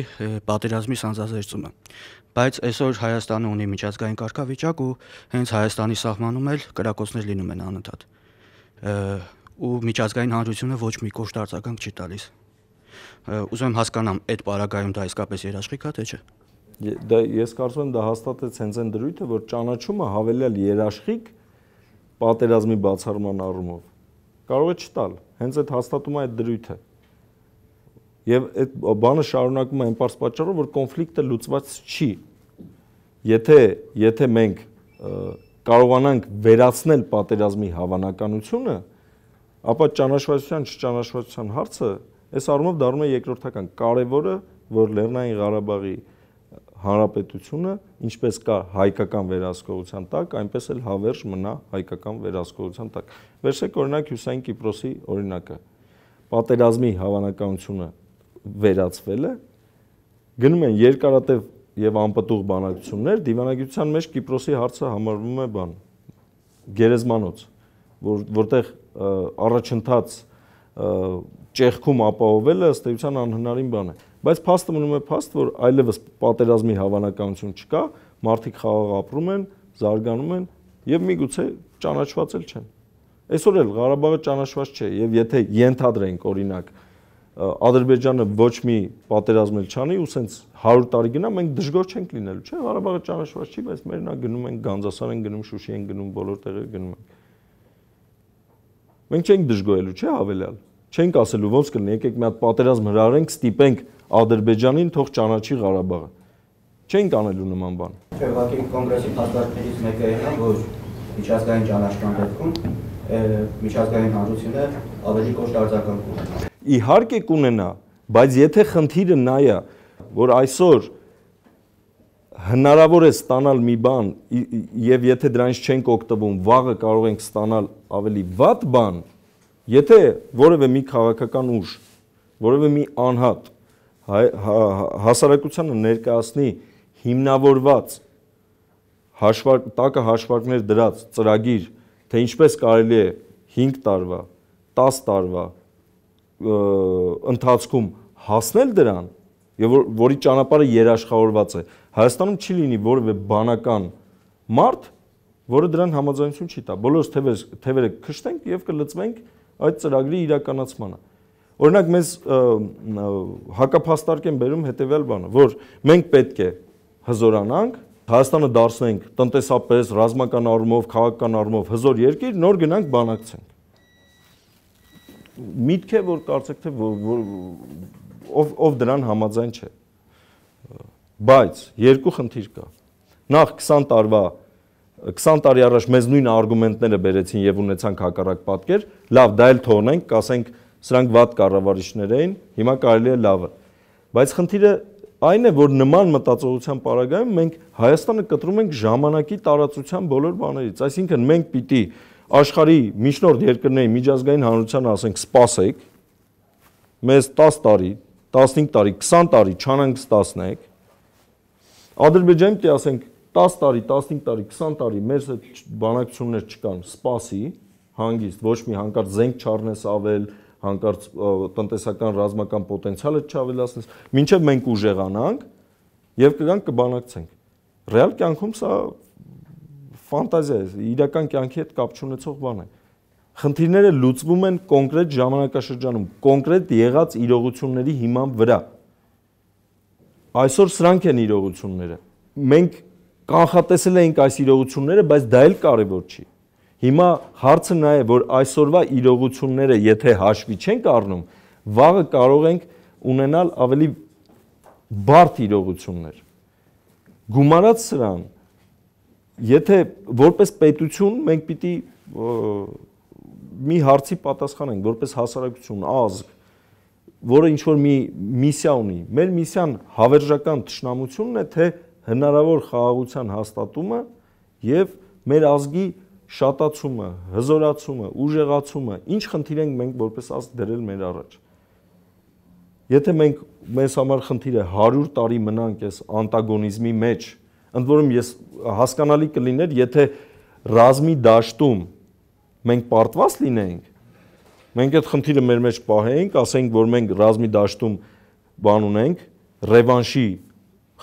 պատերազմի սանձազերծումը բայց այսօր Հայաստանը ունի միջազգային կարգավիճակ ու հենց Հայաստանի սահմանում էլ կրակոցներ լինում են անընդհատ։ ու միջազգային հանրությունը ոչ մի կոշտ արձագանք չի տալիս։ Ուզում եմ հասկանամ, այդ պարագայում դա իսկապես երաշխիք է, թե չէ։ Դա ես կարծում եմ դա հաստատեց հենց այն դրույթը, որ ճանաչումը հավելյալ երաշխիք պատերազմի բացառման առումով կարող է չտալ։ Հենց այդ հաստատումը այդ դրույթը։ Եվ այդ բանը շարունակվում է այն պարզ պատճառով, որ կոնֆլիկտը լուծված չի։ Եթե եթե մենք կարողանանք վերացնել պատերազմի հավանականությունը, ապա ճանաչվածության չճանաչվածության հարցը այս առումով դառնում է երկրորդական։ Կարևորը, որ Լեռնային Ղարաբաղի հանրապետությունը ինչպես կա հայկական վերահսկողության տակ, այնպես էլ հավերժ մնա հայկական վերահսկողության տակ։ Վերցեք օրինակ Հյուսային Կիպրոսի օրինակը։ Պատերազմի հավանականությունը վերացվել է գնում են երկարատև եւ անպտուղ բանակցություններ դիվանագիտության մեջ Կիպրոսի հարցը համարվում է բան գերեզմանոց որ որտեղ առաջընթաց ճեղքում ապահովելը ըստ էության անհնարին բան է բայց փաստը մնում է փաստ որ այլևս պատերազմի հավանականություն չկա մարդիկ խաղաղ ապրում են զարգանում են եւ միգուցե ճանաչված էլ չեն այսօր էլ Ղարաբաղը ճանաչված չէ եւ եթե ենթադրենք օրինակ են Ադրբեջանը ոչ մի պատերազմ էլ չանի ու սենց 100 տարի գնա մենք դժգոհ չենք լինելու, չէ՞։ Ղարաբաղը ճանաչված չի, բայց մերնա գնում ենք Գանձասար են գնում, Շուշի են գնում, բոլոր տեղեր գնում ենք։ Մենք չենք դժգոհելու, չէ՞, հավելյալ։ Չենք ասելու ոնց կլինի, եկեք մի հատ պատերազմ հրավիրենք, ստիպենք Ադրբեջանին թող ճանաչի Ղարաբաղը։ Չենք անելու նման բան։ Չէ, ուղղակի կոնգրեսի հաստատներից մեկը այն է, որ միջազգային ճանաչման դեպքում միջազգային հանրությունը ավելի կոշտ արձագանք ունի իհարկե կունենա, բայց եթե խնդիրը նա է, որ այսօր հնարավոր է ստանալ մի բան եւ եթե դրանից չենք օգտվում, վաղը կարող ենք ստանալ ավելի վատ բան, եթե որևէ մի քաղաքական ուժ, որևէ մի անհատ հա, հա, հասարակությանը ներկայացնի հիմնավորված հաշվարկ տակը հաշվարկներ դրած ծրագիր, թե ինչպես կարելի է 5 տարվա, 10 տարվա, ընթացքում հասնել դրան եւ որ, որի ճանապարհը երաշխավորված է Հայաստանում չի լինի որևէ բանական մարդ որը դրան համաձայնություն չի տա բոլորս թևեր թևերը քշտենք եւ կլծվենք այդ ծրագրի իրականացմանը օրինակ մեզ հակափաստարկ են բերում հետեւյալ բանը որ մենք պետք է հզորանանք Հայաստանը դարձնենք տնտեսապես, ռազմական առումով, քաղաքական առումով հզոր երկիր, նոր գնանք բանակցենք միտք է, որ կարծեք թե ով ով դրան համաձայն չէ։ Բայց երկու խնդիր կա։ Նախ 20 տարվա 20 տարի առաջ մեզ նույն արգումենտները բերեցին եւ ունեցանք հակառակ պատկեր, լավ, դա էլ թողնենք, ասենք սրանք վատ կառավարիչներ էին, հիմա կարելի է լավը։ Բայց խնդիրը այն է, որ նման մտածողության պարագայում մենք Հայաստանը կտրում ենք ժամանակի տարածության բոլոր բաներից, այսինքն մենք պիտի աշխարհի միջնորդ երկրների միջազգային հանրության ասենք սպասեք մեզ 10 տարի, 15 տարի, 20 տարի չանանք ստացնեք։ Ադրբեջանի դե ասենք 10 տարի, 15 տարի, 20 տարի մեզ այդ բանակցություններ չկան, սպասի հանգիստ, ոչ մի հանկարծ զենք չառնես ավել, հանկարծ տնտեսական ռազմական պոտենցիալը չավելացնես, մինչև մենք ուժեղանանք եւ կգանք կբանակցենք։ Ռեալ կյանքում սա ֆանտազիա է, իրական կյանքի հետ կապ չունեցող բան է։ Խնդիրները լուծվում են կոնկրետ ժամանակաշրջանում, կոնկրետ եղած իրողությունների հիման վրա։ Այսօր սրանք են իրողությունները։ Մենք կանխատեսել էինք այս իրողությունները, բայց դա էլ կարևոր չի։ Հիմա հարցը նա է, որ այսօրվա իրողությունները, եթե հաշվի չենք առնում, վաղը կարող ենք ունենալ ավելի բարդ իրողություններ։ Գումարած սրան, Եթե որպես պետություն մենք պիտի մի հարցի պատասխանենք, որպես հասարակություն, ազգ, որը ինչ որ մի միսիա ունի։ Մեր միսիան հավերժական ճշնամությունն է, թե հնարավոր խաղաղության հաստատումը եւ մեր ազգի շատացումը, հզորացումը, ուժեղացումը, ինչ խնդիր ենք մենք որպես ազգ դրել մեր առաջ։ Եթե մենք մեզ համար խնդիր է 100 տարի մնանք այս անտագոնիզմի մեջ, ընդ որում ես հասկանալի կլիներ, եթե ռազմի դաշտում մենք պարտված լինեինք, մենք այդ խնդիրը մեր մեջ պահեինք, ասենք, որ մենք ռազմի դաշտում բան ունենք, ռևանշի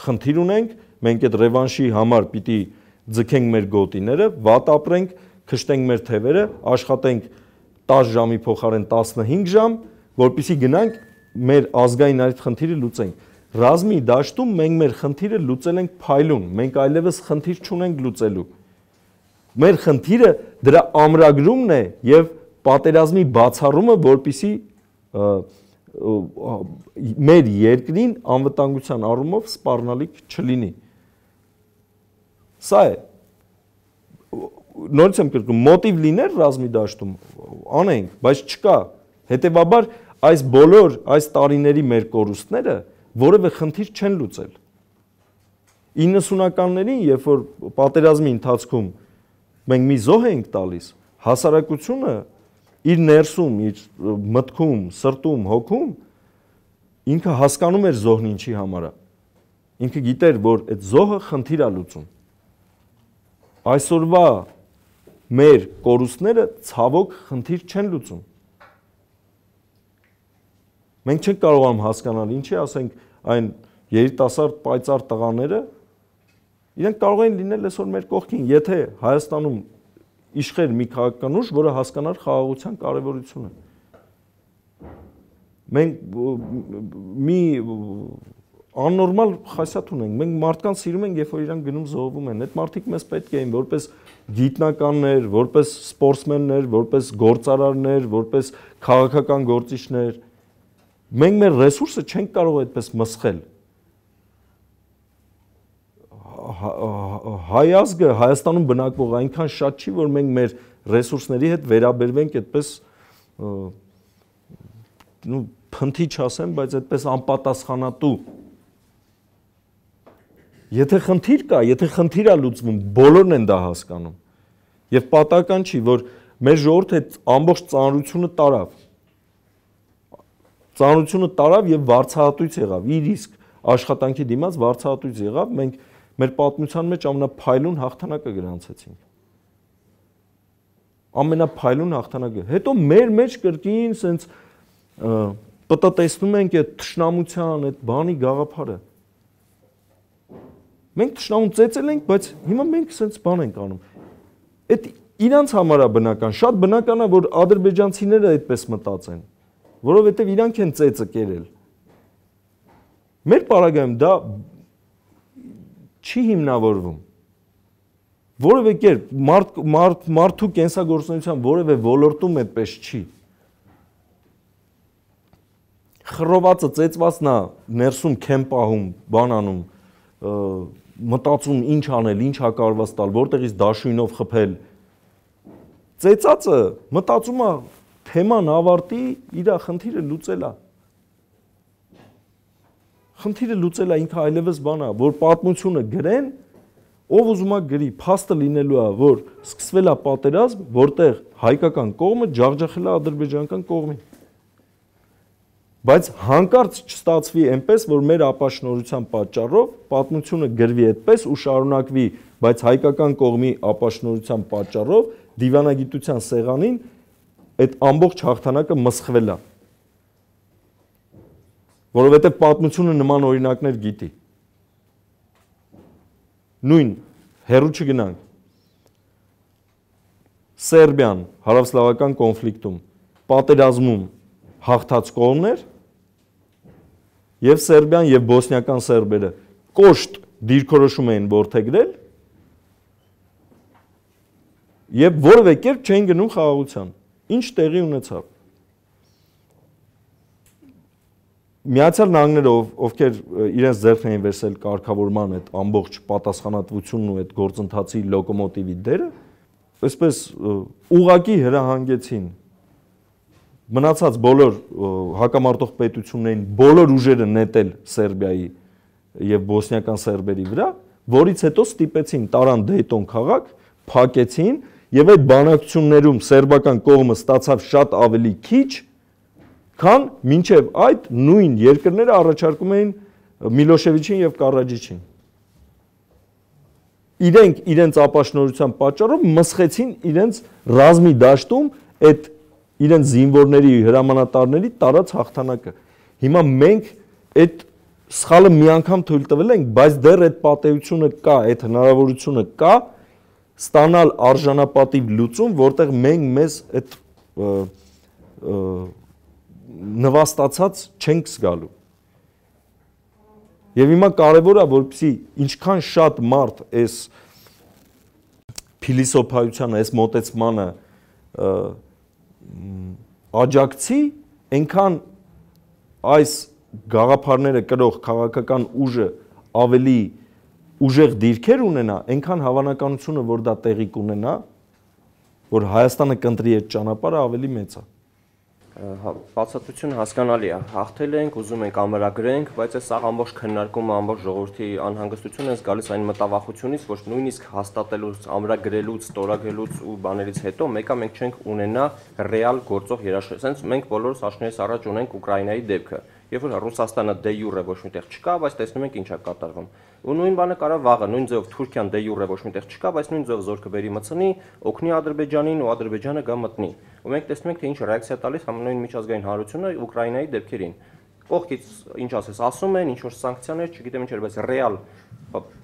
խնդիր ունենք, մենք այդ ռևանշի համար պիտի ձգենք մեր գոտիները, վատ ապրենք, քշտենք մեր թևերը, աշխատենք 10 ժամի փոխարեն 15 ժամ, որpիսի գնանք մեր ազգային այդ խնդիրը լուծենք ռազմի դաշտում մենք մեր խնդիրը լուծել ենք փայլուն, մենք այլևս խնդիր չունենք լուծելու։ Մեր խնդիրը դրա ամրագրումն է եւ պատերազմի բացառումը, որpիսի մեր երկրին անվտանգության առումով սպառնալիք չլինի։ Սա է նորից եմ կրկնում, մոտիվ լիներ ռազմի դաշտում անենք, բայց չկա։ Հետևաբար այս բոլոր այս տարիների մեր կորուստները որևէ խնդիր չեն լուծել 90-ականներին երբ որ պատերազմի ընթացքում մենք մի զոհ ենք տալիս հասարակությունը իր ներսում իր մտքում սրտում հոգում ինքը հասկանում էր զոհն ինչի համար է ինքը գիտեր որ այդ զոհը խնդիր է լուծում այսօրվա մեր կորուստները ցավոք խնդիր չեն լուծում Մենք չենք կարողանում հասկանալ ինչի, ասենք, այն երիտասարդ պայծառ տղաները իրենք կարող են լինել այսօր մեր կողքին, եթե Հայաստանում իշխեր մի քաղաքական ուժ, որը հասկանար խաղաղության կարևորությունը։ Մենք մի աննորմալ խասյաթ ունենք։ Մենք մարդկանց սիրում ենք, երբ որ իրանք գնում զոհվում են։ Այդ մարդիկ մեզ պետք էին որպես գիտնականներ, որպես սպորտսմեններ, որպես գործարարներ, որպես քաղաքական գործիչներ, մենք մեր ռեսուրսը չենք կարող այդպես մսխել հայ ազգը Հայաստանում բնակվող այնքան շատ չի, որ մենք մեր ռեսուրսների հետ վերաբերվենք այդպես նու փնթի չասեմ, բայց այդպես անպատասխանատու։ Եթե խնդիր կա, եթե խնդիր է լուծվում, բոլորն են դա հասկանում։ Եվ պատական չի, որ մեր ժողովուրդ այդ ամբողջ ծանրությունը տարավ ծանրությունը տարավ եւ վարչահատույց եղավ։ Իր իսկ աշխատանքի դիմաց վարչահատույց եղավ։ Մենք մեր պատմության մեջ ամենափայլուն հաղթանակը գրանցեցինք։ Ամենափայլուն հաղթանակը։ Հետո մեր մեջ կրկին սենց պատտեսնում ենք այդ ճշնամության, այդ բանի գաղափարը։ Մենք ճշնամուն ծեծել ենք, բայց հիմա մենք սենց բան ենք անում։ Այդ իրանց համար է բնական, շատ բնական է, որ ադրբեջանցիները այդպես մտածեն որովհետև իրանք են ծեծը կերել։ Մեր պարագայում դա չի հիմնավորվում։ Որևէ կերպ մարդ մարդ մարդու կենսագործունեության որևէ ոլորտում այդպես չի։ Խռովածը ծեծվածն է ներսում քեմպահում, բանանում, մտածում ինչ անել, ինչ հակարված տալ, որտեղից դաշույնով խփել։ Ծեծածը մտածում է թեման ավարտի իր խնդիրը լուծելա։ Խնդիրը լուծելա ինքը այլևս բանա, որ պատմությունը գրեն, ով ուզում է գրի, փաստը լինելու է, որ սկսվել է պատերազմ, որտեղ հայկական կողմը ջախջախել է ադրբեջանական կողմին։ Բայց հանկարծ չստացվի այնպես, որ մեր ապաշնորության պատճառով պատմությունը գրվի այդպես ու շարունակվի, բայց հայկական կողմի ապաշնորության պատճառով դիվանագիտության սեղանին այդ ամբողջ հաղթանակը մսխվել է որովհետև պատմությունը նման օրինակներ գիտի նույն հերու չգնանք Սերբիան հարավսլավական կոնֆլիկտում պատերազմում հաղթած կողմներ եւ Սերբիան եւ Բոսնիական սերբերը կոշտ դիրքորոշում էին որթեգրել եւ որևէ կերպ չեն գնում խաղաղության Ինչ տեղի ունեցավ։ Միացյալ Նահանգներով, ովքեր իրենց ձեռքն էին վերցել կարգավորման այդ ամբողջ պատասխանատվությունն ու այդ գործընթացի լոկոմոտիվի դերը, այսպես ուղակի հրահանգեցին մնացած բոլոր հակամարտող պետություններին բոլոր ուժերը նետել Սերբիայի եւ Բոսնիական սերբերի վրա, որից հետո ստիպեցին տարան Դեյտոն քաղաք, փակեցին, եւ այդ բանակցություններում սերբական կողմը ստացավ շատ ավելի քիչ, քան մինչև այդ նույն երկրները առաջարկում էին Միլոշևիչին եւ Կարաջիչին։ Իրենք իրենց ապաշնորության պատճառով մսխեցին իրենց ռազմի դաշտում այդ իրենց զինվորների հրամանատարների տարած հաղթանակը։ Հիմա մենք այդ սխալը մի անգամ թույլ տվել ենք, բայց դեռ այդ պատեյությունը կա, այդ հնարավորությունը կա, կա ստանալ արժանապատիվ լուծում, որտեղ մենք մեզ այդ նվաստացած չենք զգալու։ Եվ հիմա կարևոր է, որպեսզի ինչքան շատ մարդ այս փիլիսոփայությանը, այս մոտեցմանը աջակցի, այնքան այս գաղափարները կրող քաղաքական ուժը ավելի և, ուժեղ դիրքեր ունենա, այնքան հավանականությունը, որ դա տեղի կունենա, որ Հայաստանը կընտրի այդ ճանապարհը ավելի մեծ է։ հա, Բացատրություն հասկանալի է։ Հաղթել ենք, ուզում ենք ամրագրենք, բայց այս ամբողջ քննարկումը ամբողջ ժողովրդի անհանգստությունը ես գալիս այն մտավախությունից, որ նույնիսկ հաստատելուց, ամրագրելուց, ստորագրելուց ու բաներից հետո մեկը մենք չենք ունենա ռեալ գործող երաշխիք։ Սենց մենք բոլորս աչքերիս առաջ ունենք Ուկրաինայի դեպքը երբ որ Ռուսաստանը դե յուրը ոչ միտեղ չկա, բայց տեսնում ենք ինչա կատարվում։ Ու նույն բանը կարա վաղը, նույն ձև Թուրքիան դե յուրը ոչ միտեղ չկա, բայց նույն ձև զորքը բերի մցնի, օգնի Ադրբեջանին ու Ադրբեջանը գա մտնի։ Ու մենք տեսնում ենք թե ինչ ռեակցիա տալիս համանուն միջազգային հանրությունը Ուկրաինայի դեպքերին։ Կողքից ինչ ասես, ասում են, ինչ որ սանկցիաներ, չգիտեմ ինչեր, բայց ռեալ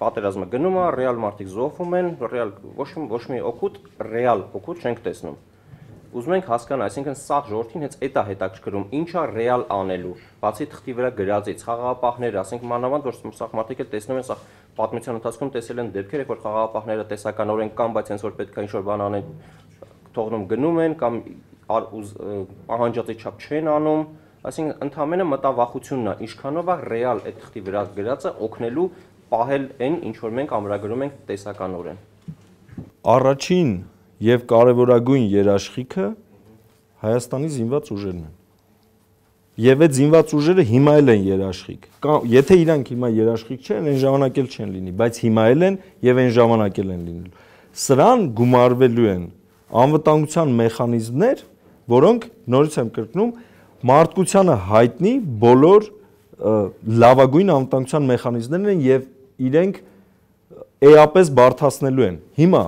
պատերազմը գնում է, ռեալ մարդիկ զոհվում են, ռեալ ոչ մի ոչ մի օգուտ, ռեալ օգուտ չենք տեսնում։ Ուզում ենք հասկանալ, այսինքն սա ժողովրդին հենց այդ է հետաքրքրում, ինչա ռեալ անելու։ Բացի թղթի վրա գրածի խաղաղապահները, ասենք մանավանդ որ սաղ մարդիկ էլ տեսնում են սա պատմության ընթացքում տեսել են դեպքեր, որ խաղաղապահները տեսականորեն կամ բայց հենց որ պետք է ինչ-որ բան անեն, թողնում գնում են կամ պահանջածի չափ չեն անում, այսինքն ընդհանրապես մտավախությունն է, ինչքանով է ռեալ այդ թղթի վրա գրածը օգնելու պահել այն, ինչ որ մենք ամրագրում ենք տեսականորեն։ Առաջին եւ կարևորագույն երաշխիքը Հայաստանի զինված ուժերն են։ Եվ այդ զինված ուժերը հիմա էլ են երաշխիք։ Կամ եթե իրանք հիմա երաշխիք չեն, այն ժամանակ էլ չեն լինի, բայց հիմա էլ են եւ այն ժամանակ էլ են լինելու։ Սրան գումարվելու են անվտանգության մեխանիզմներ, որոնք նորից եմ կրկնում, մարդկությանը հայտնի բոլոր լավագույն անվտանգության մեխանիզմներն են եւ իրենք էապես բարթացնելու են։ Հիմա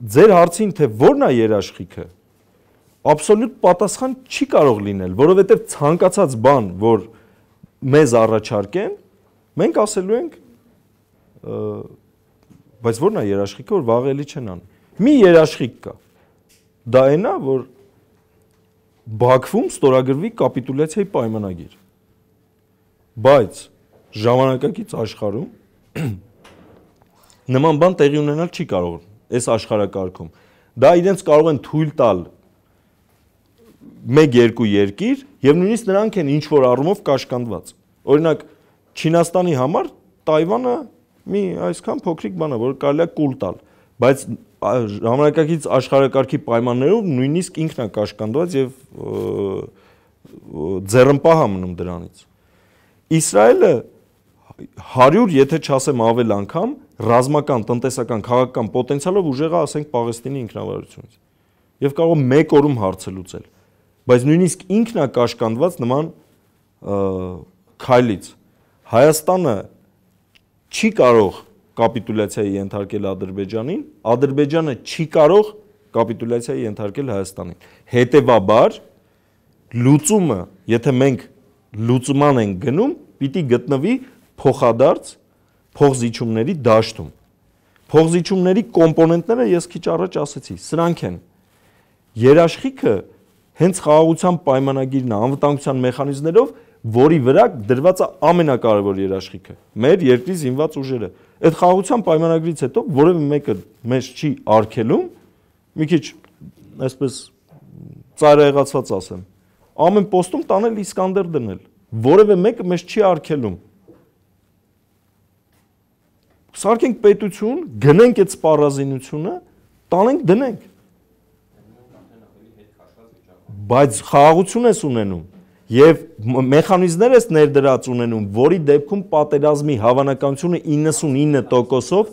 ձեր հարցին թե ո՞րն է երաշխիքը absolute պատասխան չի կարող լինել, որովհետև ցանկացած բան, որ մեզ առաջարկեն, մենք ասելու ենք բայց ո՞րն է երաշխիքը, որ վաղելի չեն անում։ Մի երաշխիք կա։ Դա այն է, որ Բաքվում ստորագրվի կապիտուլյացիայի պայմանագիր։ Բայց ժամանակակից աշխարհում *clears throat* նման բան տեղի ունենալ չի կարող այս աշխարակարգում։ Դա իրենց կարող են թույլ տալ 1-2 երկիր եւ նույնիսկ նրանք են ինչ որ առումով կաշկանդված։ Օրինակ Չինաստանի համար Տայվանը մի այսքան փոքրիկ բան է, որ կարելի է կուլ տալ, բայց ժամանակակից աշխարհակարգի պայմաններում նույնիսկ ինքն է կաշկանդված եւ ձեռնպահ ամնում դրանից։ Իսրայելը 100, եթե չասեմ ավել անգամ, ռազմական, տնտեսական, քաղաքական պոտենցիալով ուժեղը, ասենք, Պաղեստինի ինքնավարությունից։ Եվ կարող մեկ օրում հարցը լուծել։ Բայց նույնիսկ ինքն է կաշկանդված նման քայլից։ Հայաստանը չի կարող կապիտուլյացիայի ենթարկել Ադրբեջանին, Ադրբեջանը չի կարող կապիտուլյացիայի ենթարկել Հայաստանին։ Հետևաբար լուծումը, եթե մենք լուծման ենք գնում, պիտի գտնվի փոխադարձ փողզիջումների դաշտում։ Փողզիջումների կոմպոնենտները ես քիչ առաջ ասացի, սրանք են երաշխիքը հենց խաղաղության պայմանագիրն է անվտանգության մեխանիզմներով, որի վրա դրված է ամենակարևոր երաշխիքը՝ մեր երկրի զինված ուժերը։ Այդ խաղաղության պայմանագրից հետո որևէ մեկը մեզ չի արգելում, մի քիչ այսպես ծայրահեղացված ասեմ, ամեն ոստում տանել Իսկանդեր դնել։ Որևէ մեկը մեզ չի արգելում Սարքենք պետություն, գնենք այդ սպառազինությունը, տանենք դնենք։ Բայց խաղաղություն ես ունենում եւ մեխանիզմներ ես ներդրած ունենում, որի դեպքում պատերազմի հավանականությունը 99%-ով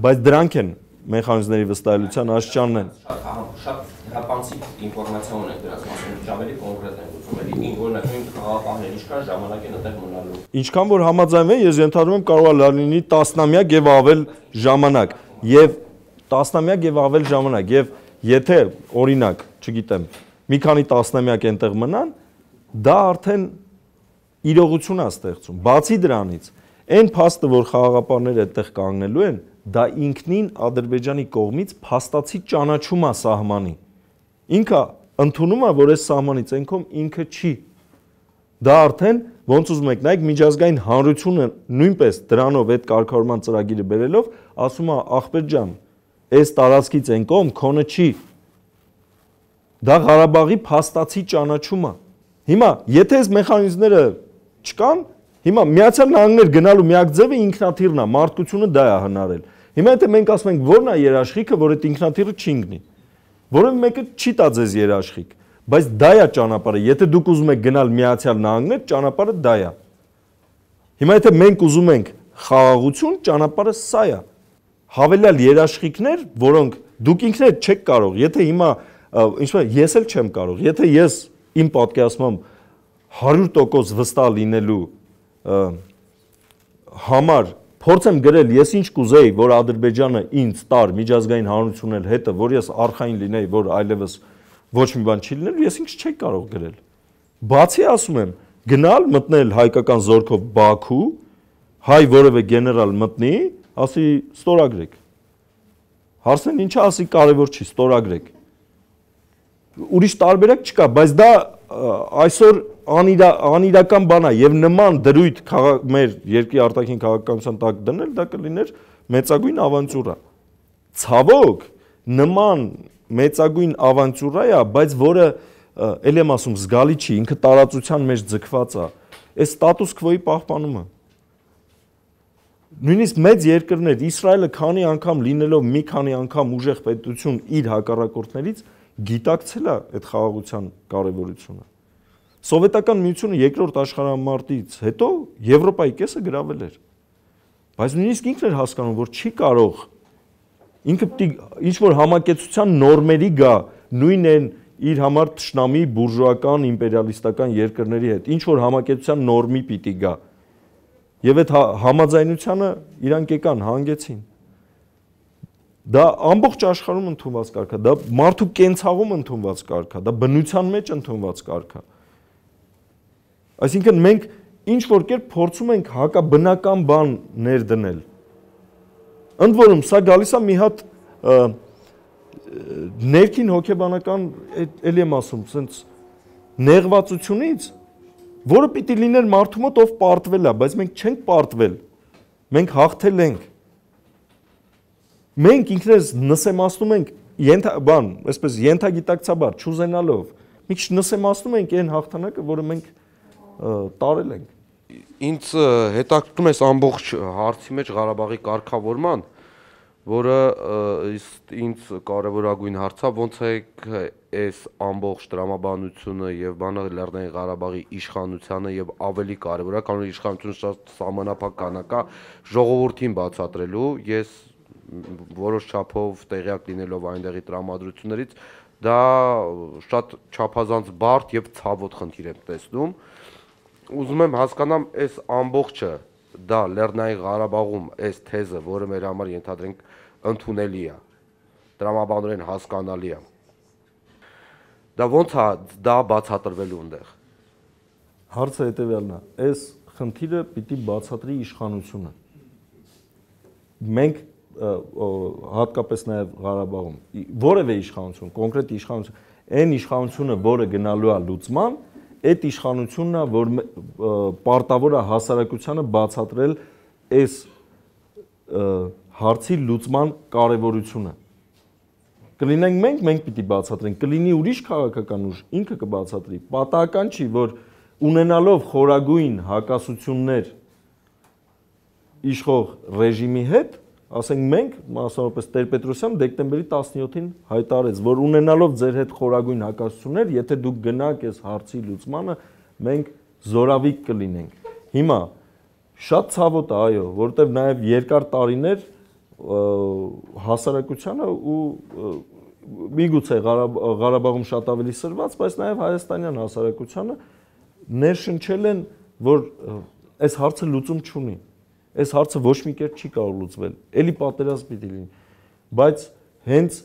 բայց դրանք են մեխանիզմների վստահելիության աշճանն են։ Շատ շատ հրապանցիկ ինֆորմացիա ունեք դրանց մասին, ավելի կոնկրետ են ուզում, էլի ինչ որ նույն խաղապահներ ինչքան ժամանակ են այդտեղ մնալու։ Ինչքան որ համաձայնվեն, ես ենթադրում եմ կարող է լինի 10-ամյակ եւ ավել ժամանակ եւ 10-ամյակ եւ ավել ժամանակ եւ եթե օրինակ, չգիտեմ, մի քանի 10-ամյակ այնտեղ մնան, դա արդեն իրողություն է ստեղծում։ Բացի դրանից, այն փաստը, որ խաղաղապահները այդտեղ կանգնելու են, դա ինքնին Ադրբեջանի կողմից փաստացի ճանաչում է սահմանի ինքը ընդունում է, որ այս սահմանից ենքում ինքը չի։ Դա արդեն ոնց ուզում եք նայեք միջազգային հանրությունը նույնպես դրանով այդ կարգավորման ծրագիրը բերելով ասում է ախպեր ջան, այս տարածքից ենքում քոնը չի։ Դա Ղարաբաղի փաստացի ճանաչումը։ Հիմա, եթե այս մեխանիզմները չկան, հիմա միացյալ նահանգներ գնալու միակ ձևը ինքնաթիռն է, մարդկությունը դա է հնարել։ Հիմա եթե մենք ասում ենք, որն է երաշխիքը, որ այդ ինքնաթիռը չի ընկնի որոնք մեկը չի տա ձեզ երաշխիք, բայց դա է ճանապարհը։ Եթե դուք ուզում եք գնալ Միացյալ Նահանգներ, ճանապարհը դա է։ Հիմա եթե մենք ուզում ենք խաղաղություն, ճանապարհը սա է։ Հավելյալ երաշխիքներ, որոնք դուք ինքներդ չեք կարող, եթե հիմա ինչպես ես էլ չեմ կարող, եթե ես իմ պատկերացմամբ 100% վստահ լինելու համար փորձ եմ գրել, ես ինչ կուզեի, որ Ադրբեջանը ինձ տար միջազգային հանրությունն էլ հետը, որ ես արխային լինեի, որ այլևս ոչ մի բան չի լինելու, ես ինչ չէի կարող գրել։ Բացի ասում եմ, գնալ, մտնել հայկական զորքով Բաքու, հայ որևէ գեներալ մտնի, ասի ստորագրեք։ Հարցն ինչա ասի կարևոր չի, ստորագրեք։ Ուրիշ տարբերակ չկա, բայց դա այսօր անիրա, անիրական բան է եւ նման դրույթ քաղաք մեր երկրի արտաքին քաղաքականության տակ դնել դա կլիներ մեծագույն ավանտյուրա։ Ցավոք նման մեծագույն ավանտյուրա է, բայց որը ել եմ ասում զգալի չի, ինքը տարածության մեջ ձգված է։ Այս ստատուս քվոյի պահպանումը նույնիսկ մեծ երկրներ Իսրայելը քանի անգամ լինելով մի քանի անգամ ուժեղ պետություն իր հակառակորդներից գիտակցել է այդ խաղաղության կարևորությունը Սովետական միությունը երկրորդ աշխարհամարտից հետո Եվրոպայի կեսը գրավել էր։ Բայց նույնիսկ ինքն էր հասկանում, որ չի կարող ինքը պիտի ինչ որ համակեցության նորմերի գա, նույն են իր համար ճշնամի բուրժուական იმպերիալիստական երկրների հետ, ինչ որ համակեցության նորմի պիտի գա։ Եվ այդ հա- համաձայնությունը իրանք եկան, հանգեցին։ Դա ամբողջ աշխարհում ընդունված կարգ է, դա մարդու կենցաղում ընդունված կարգ է, դա բնության մեջ ընդունված կարգ է։ կարգ Այսինքն մենք ինչ որ կերպ փորձում ենք հակաբնական բան ներդնել։ Ընդ որում սա գալիս է մի հատ ներքին հոգեբանական էլի եմ ասում, սենց նեղվածությունից, որը պիտի լիներ մարդու մոտ, ով պարտվել է, բայց մենք չենք պարտվել։ Մենք հաղթել ենք։ Մենք ինքներս նսեմացնում ենք ենթա բան, այսպես ենթագիտակցաբար, չուզենալով։ Միջ նսեմացնում ենք այն հաղթանակը, որը մենք տարել ենք։ Ինձ հետաքրքրում է ամբողջ հարցի մեջ Ղարաբաղի կարգավորման, որը ինձ կարևորագույն հարցա, ոնց է այս ամբողջ դրամաբանությունը եւ բանը Լեռնային Ղարաբաղի իշխանությունը եւ ավելի կարևորա, քան իշխանությունը շատ համանապակ կանակա ժողովրդին բացատրելու։ Ես որոշ չափով տեղյակ լինելով այնտեղի տրամադրություններից դա շատ չափազանց բարդ եւ ցավոտ խնդիր եմ տեսնում։ Ա, ուզում եմ հասկանամ այս ամբողջը դա Լեռնային Ղարաբաղում այս թեզը, որը մեր համար ենթադրենք ընդունելի է, դրամաբանորեն հասկանալի է։ Դա ո՞նց է դա բացատրվելու այնտեղ։ Հարցը հետևյալն է. այս խնդիրը պիտի բացատրի իշխանությունը։ Մենք հատկապես նաև Ղարաբաղում որևէ իշխանություն, կոնկրետ իշխանություն, այն իշխանությունը, որը գնալու է լուծման, այդ իշխանությունն է, որ պարտավոր է հասարակությանը բացատրել այս հարցի լուծման կարևորությունը։ Կլինենք մենք, մենք պիտի բացատրենք, կլինի ուրիշ քաղաքական ուժ, ինքը կբացատրի։ Պատահական չի, որ ունենալով խորագույն հակասություններ իշխող ռեժիմի հետ ասենք մենք մասնավորապես Տեր-Պետրոսյան դեկտեմբերի 17-ին հայտարարեց, որ ունենալով ձեր հետ խորագույն հակասություններ, եթե դուք գնաք այս հարցի լուծմանը, մենք զորավիկ կլինենք։ Հիմա շատ ցավոտ է, այո, որովհետև նաև երկար տարիներ հասարակությանը ու միգուցե Ղարաբաղում շատ ավելի սրված, բայց նաև հայաստանյան հասարակությանը ներշնչել են, որ այս հարցը լուծում չունի այս հարցը ոչ մի կերպ չի կարող լուծվել։ Էլի պատերազմ պիտի լինի։ Բայց հենց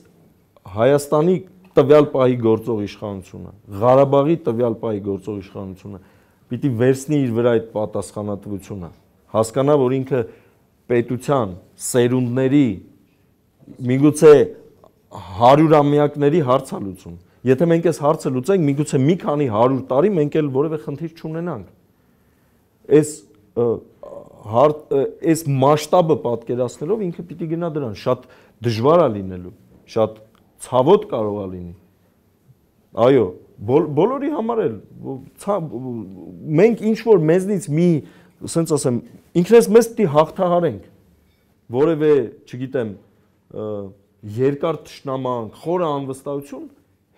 Հայաստանի տվյալ պահի գործող իշխանությունը, Ղարաբաղի տվյալ պահի գործող իշխանությունը պիտի վերցնի իր վրա այդ պատասխանատվությունը։ Հասկանա, որ ինքը պետության սերունդների միգուցե 100-ամյակների հարց է լուծում։ Եթե մենք այս հարցը լուծենք, միգուցե մի քանի 100 տարի մենք էլ որևէ խնդիր չունենանք։ Այս այս մասշտաբը պատկերացնելով ինքը պիտի գնա դրան, շատ դժվար է լինելու, շատ ցավոտ կարող է լինի։ Այո, բոլորի համար էլ մենք ինչ որ մեզնից մի, ասենց ասեմ, ինքներս մեզ պիտի հաղթահարենք որևէ, չգիտեմ, երկար ճշնամանք, խորը անվստահություն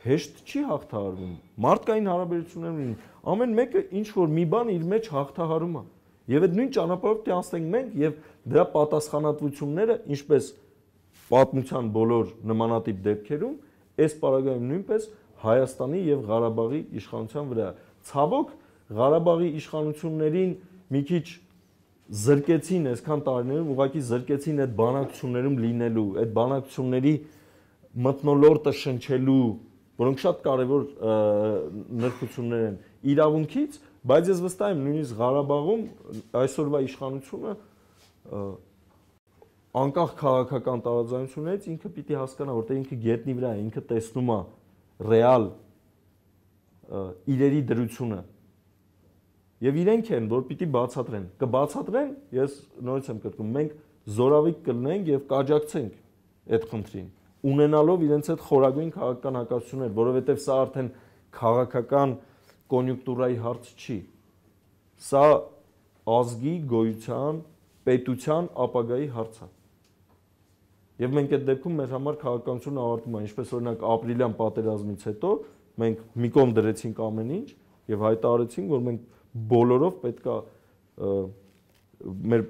հեշտ չի հաղթահարվում։ Մարդկային հարաբերություններն ունի։ Ամեն մեկը ինչ որ մի բան իր մեջ հաղթահարում է։ հաղթահարում Եվ այդ նույն ճանապարհով պետք է անցնենք մենք եւ դրա պատասխանատվությունները, ինչպես պատմության բոլոր նմանատիպ դեպքերում, այս պարագայում նույնպես Հայաստանի եւ Ղարաբաղի իշխանության վրա։ Ցավոք Ղարաբաղի իշխանություններին մի քիչ զրկեցին այսքան տարիներում, ուղղակի զրկեցին այդ բանակցություններում լինելու, այդ բանակցությունների մտնոլորտը շնչելու, որոնք շատ կարևոր նրբություններ են իրավունքից Բայց ես վստահ եմ նույնիսկ Ղարաբաղում այսօրվա իշխանությունը անկախ քաղաքական տարաձայնություններից ինքը պիտի հասկանա, որտեղ ինքը գետնի վրա է, ինքը տեսնում է ռեալ իրերի դրությունը։ Եվ իրենք են, որ պիտի բացատրեն։ Կբացատրեն, ես նորից եմ կրկնում, մենք զորավիկ կլնենք եւ կաջակցենք այդ խնդրին ունենալով իրենց այդ խորագույն քաղաքական հակասություններ, որովհետև սա արդեն քաղաքական խաղ կոնյուկտուրայի հարց չի։ Սա ազգի գոյության, պետության ապագայի հարց է։ Եվ մենք այդ դեպքում մեր համար քաղաքականությունը ավարտում է, ինչպես օրինակ ապրիլյան պատերազմից հետո մենք մի կողմ դրեցինք ամեն ինչ եւ հայտարարեցինք, որ մենք բոլորով պետքա մեր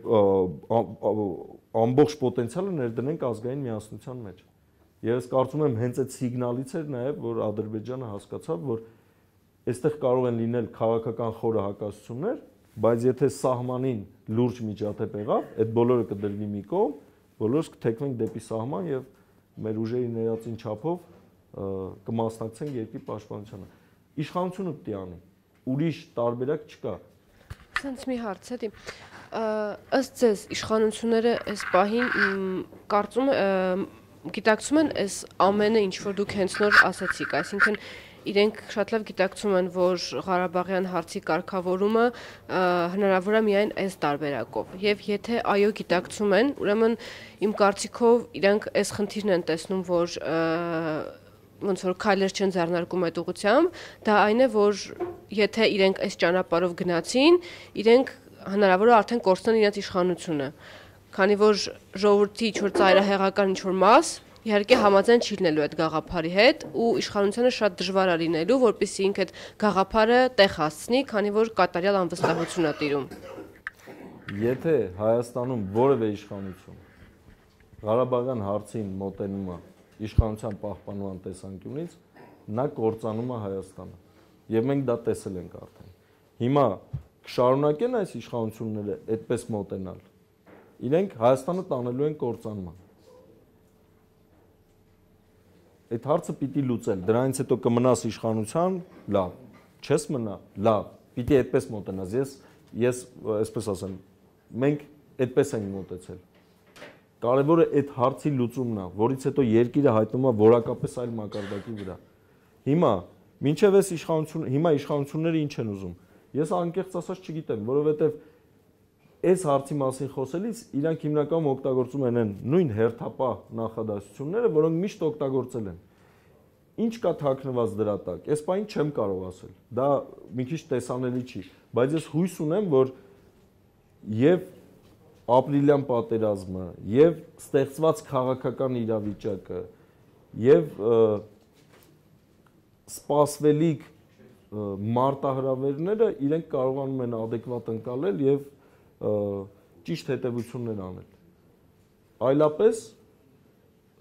ամբողջ պոտենցիալը ներդնենք ազգային միասնության մեջ։ Եվ ես կարծում եմ հենց այդ սիգնալից էր նաեւ, որ Ադրբեջանը հասկացավ, որ այստեղ կարող են լինել քաղաքական խորը հակասություններ, բայց եթե սահմանին լուրջ միջադեպ եղավ, այդ բոլորը կդրվի մի կողմ, բոլորս կթեքվենք դեպի սահման եւ մեր ուժերի ներածին չափով կմասնակցենք երկրի պաշտպանությանը։ Իշխանությունը պետք է անի։ Ուրիշ տարբերակ չկա։ Սենց մի հարց է դի։ Ըստ ձեզ իշխանությունները այս պահին կարծում գիտակցում են այս ամենը, ինչ որ դուք հենց նոր ասացիք, այսինքն իրենք շատ լավ գիտակցում են, որ Ղարաբաղյան հարցի կարգավորումը հնարավոր է միայն այս տարբերակով։ Եվ եթե այո գիտակցում են, ուրեմն իմ կարծիքով իրենք այս խնդիրն են տեսնում, որ ոնց որ քայլեր չեն ձեռնարկում այդ ուղությամբ, դա այն է, որ եթե իրենք այս ճանապարհով գնացին, իրենք հնարավոր է արդեն կորցնեն իրենց իշխանությունը։ Քանի որ ժողովրդի ինչ որ ծայրահեղական ինչ որ մաս իհարկե համաձայն չի լինելու այդ գաղափարի հետ ու իշխանությունը շատ դժվար է լինելու, որպեսզի ինքը այդ գաղափարը տեղ հասցնի, քանի որ կատարյալ անվստահություն է տիրում։ Եթե Հայաստանում որևէ իշխանություն Ղարաբաղյան հարցին մոտենում է իշխանության պահպանման տեսանկյունից, նա կործանում է Հայաստանը։ Եվ մենք դա տեսել ենք արդեն։ Հիմա կշարունակեն այս իշխանությունները այդպես մոտենալ։ Իրենք Հայաստանը տանելու են կործանման այդ հարցը պիտի լուծել։ Դրանից հետո կմնաս իշխանության, լավ, չես մնա, լավ, պիտի այդպես մոտենաս։ Ես ես այսպես ասեմ, մենք այդպես ենք մոտեցել։ Կարևորը այդ հարցի լուծումն է, որից հետո երկիրը հայտնվում է որակապես այլ մակարդակի վրա։ Հիմա, ինչև էս իշխանություն, հիմա իշխանությունները ինչ են ուզում։ Ես անկեղծ ասած չգիտեմ, որովհետև այս հարցի մասին խոսելիս իրանք հիմնականում օգտագործում են այն նույն հերթապա նախադասությունները, որոնք միշտ օգտագործել են։ Ինչ կա թաքնված դրա տակ։ Այս բանը չեմ կարող ասել։ Դա մի քիչ տեսանելի չի, բայց ես հույս ունեմ, որ եւ ապրիլյան պատերազմը, եւ ստեղծված քաղաքական իրավիճակը, եւ սպասվելիք մարտահրավերները իրենք կարողանում են adekvat ընկալել եւ ճիշտ հետևություններ անել։ Այլապես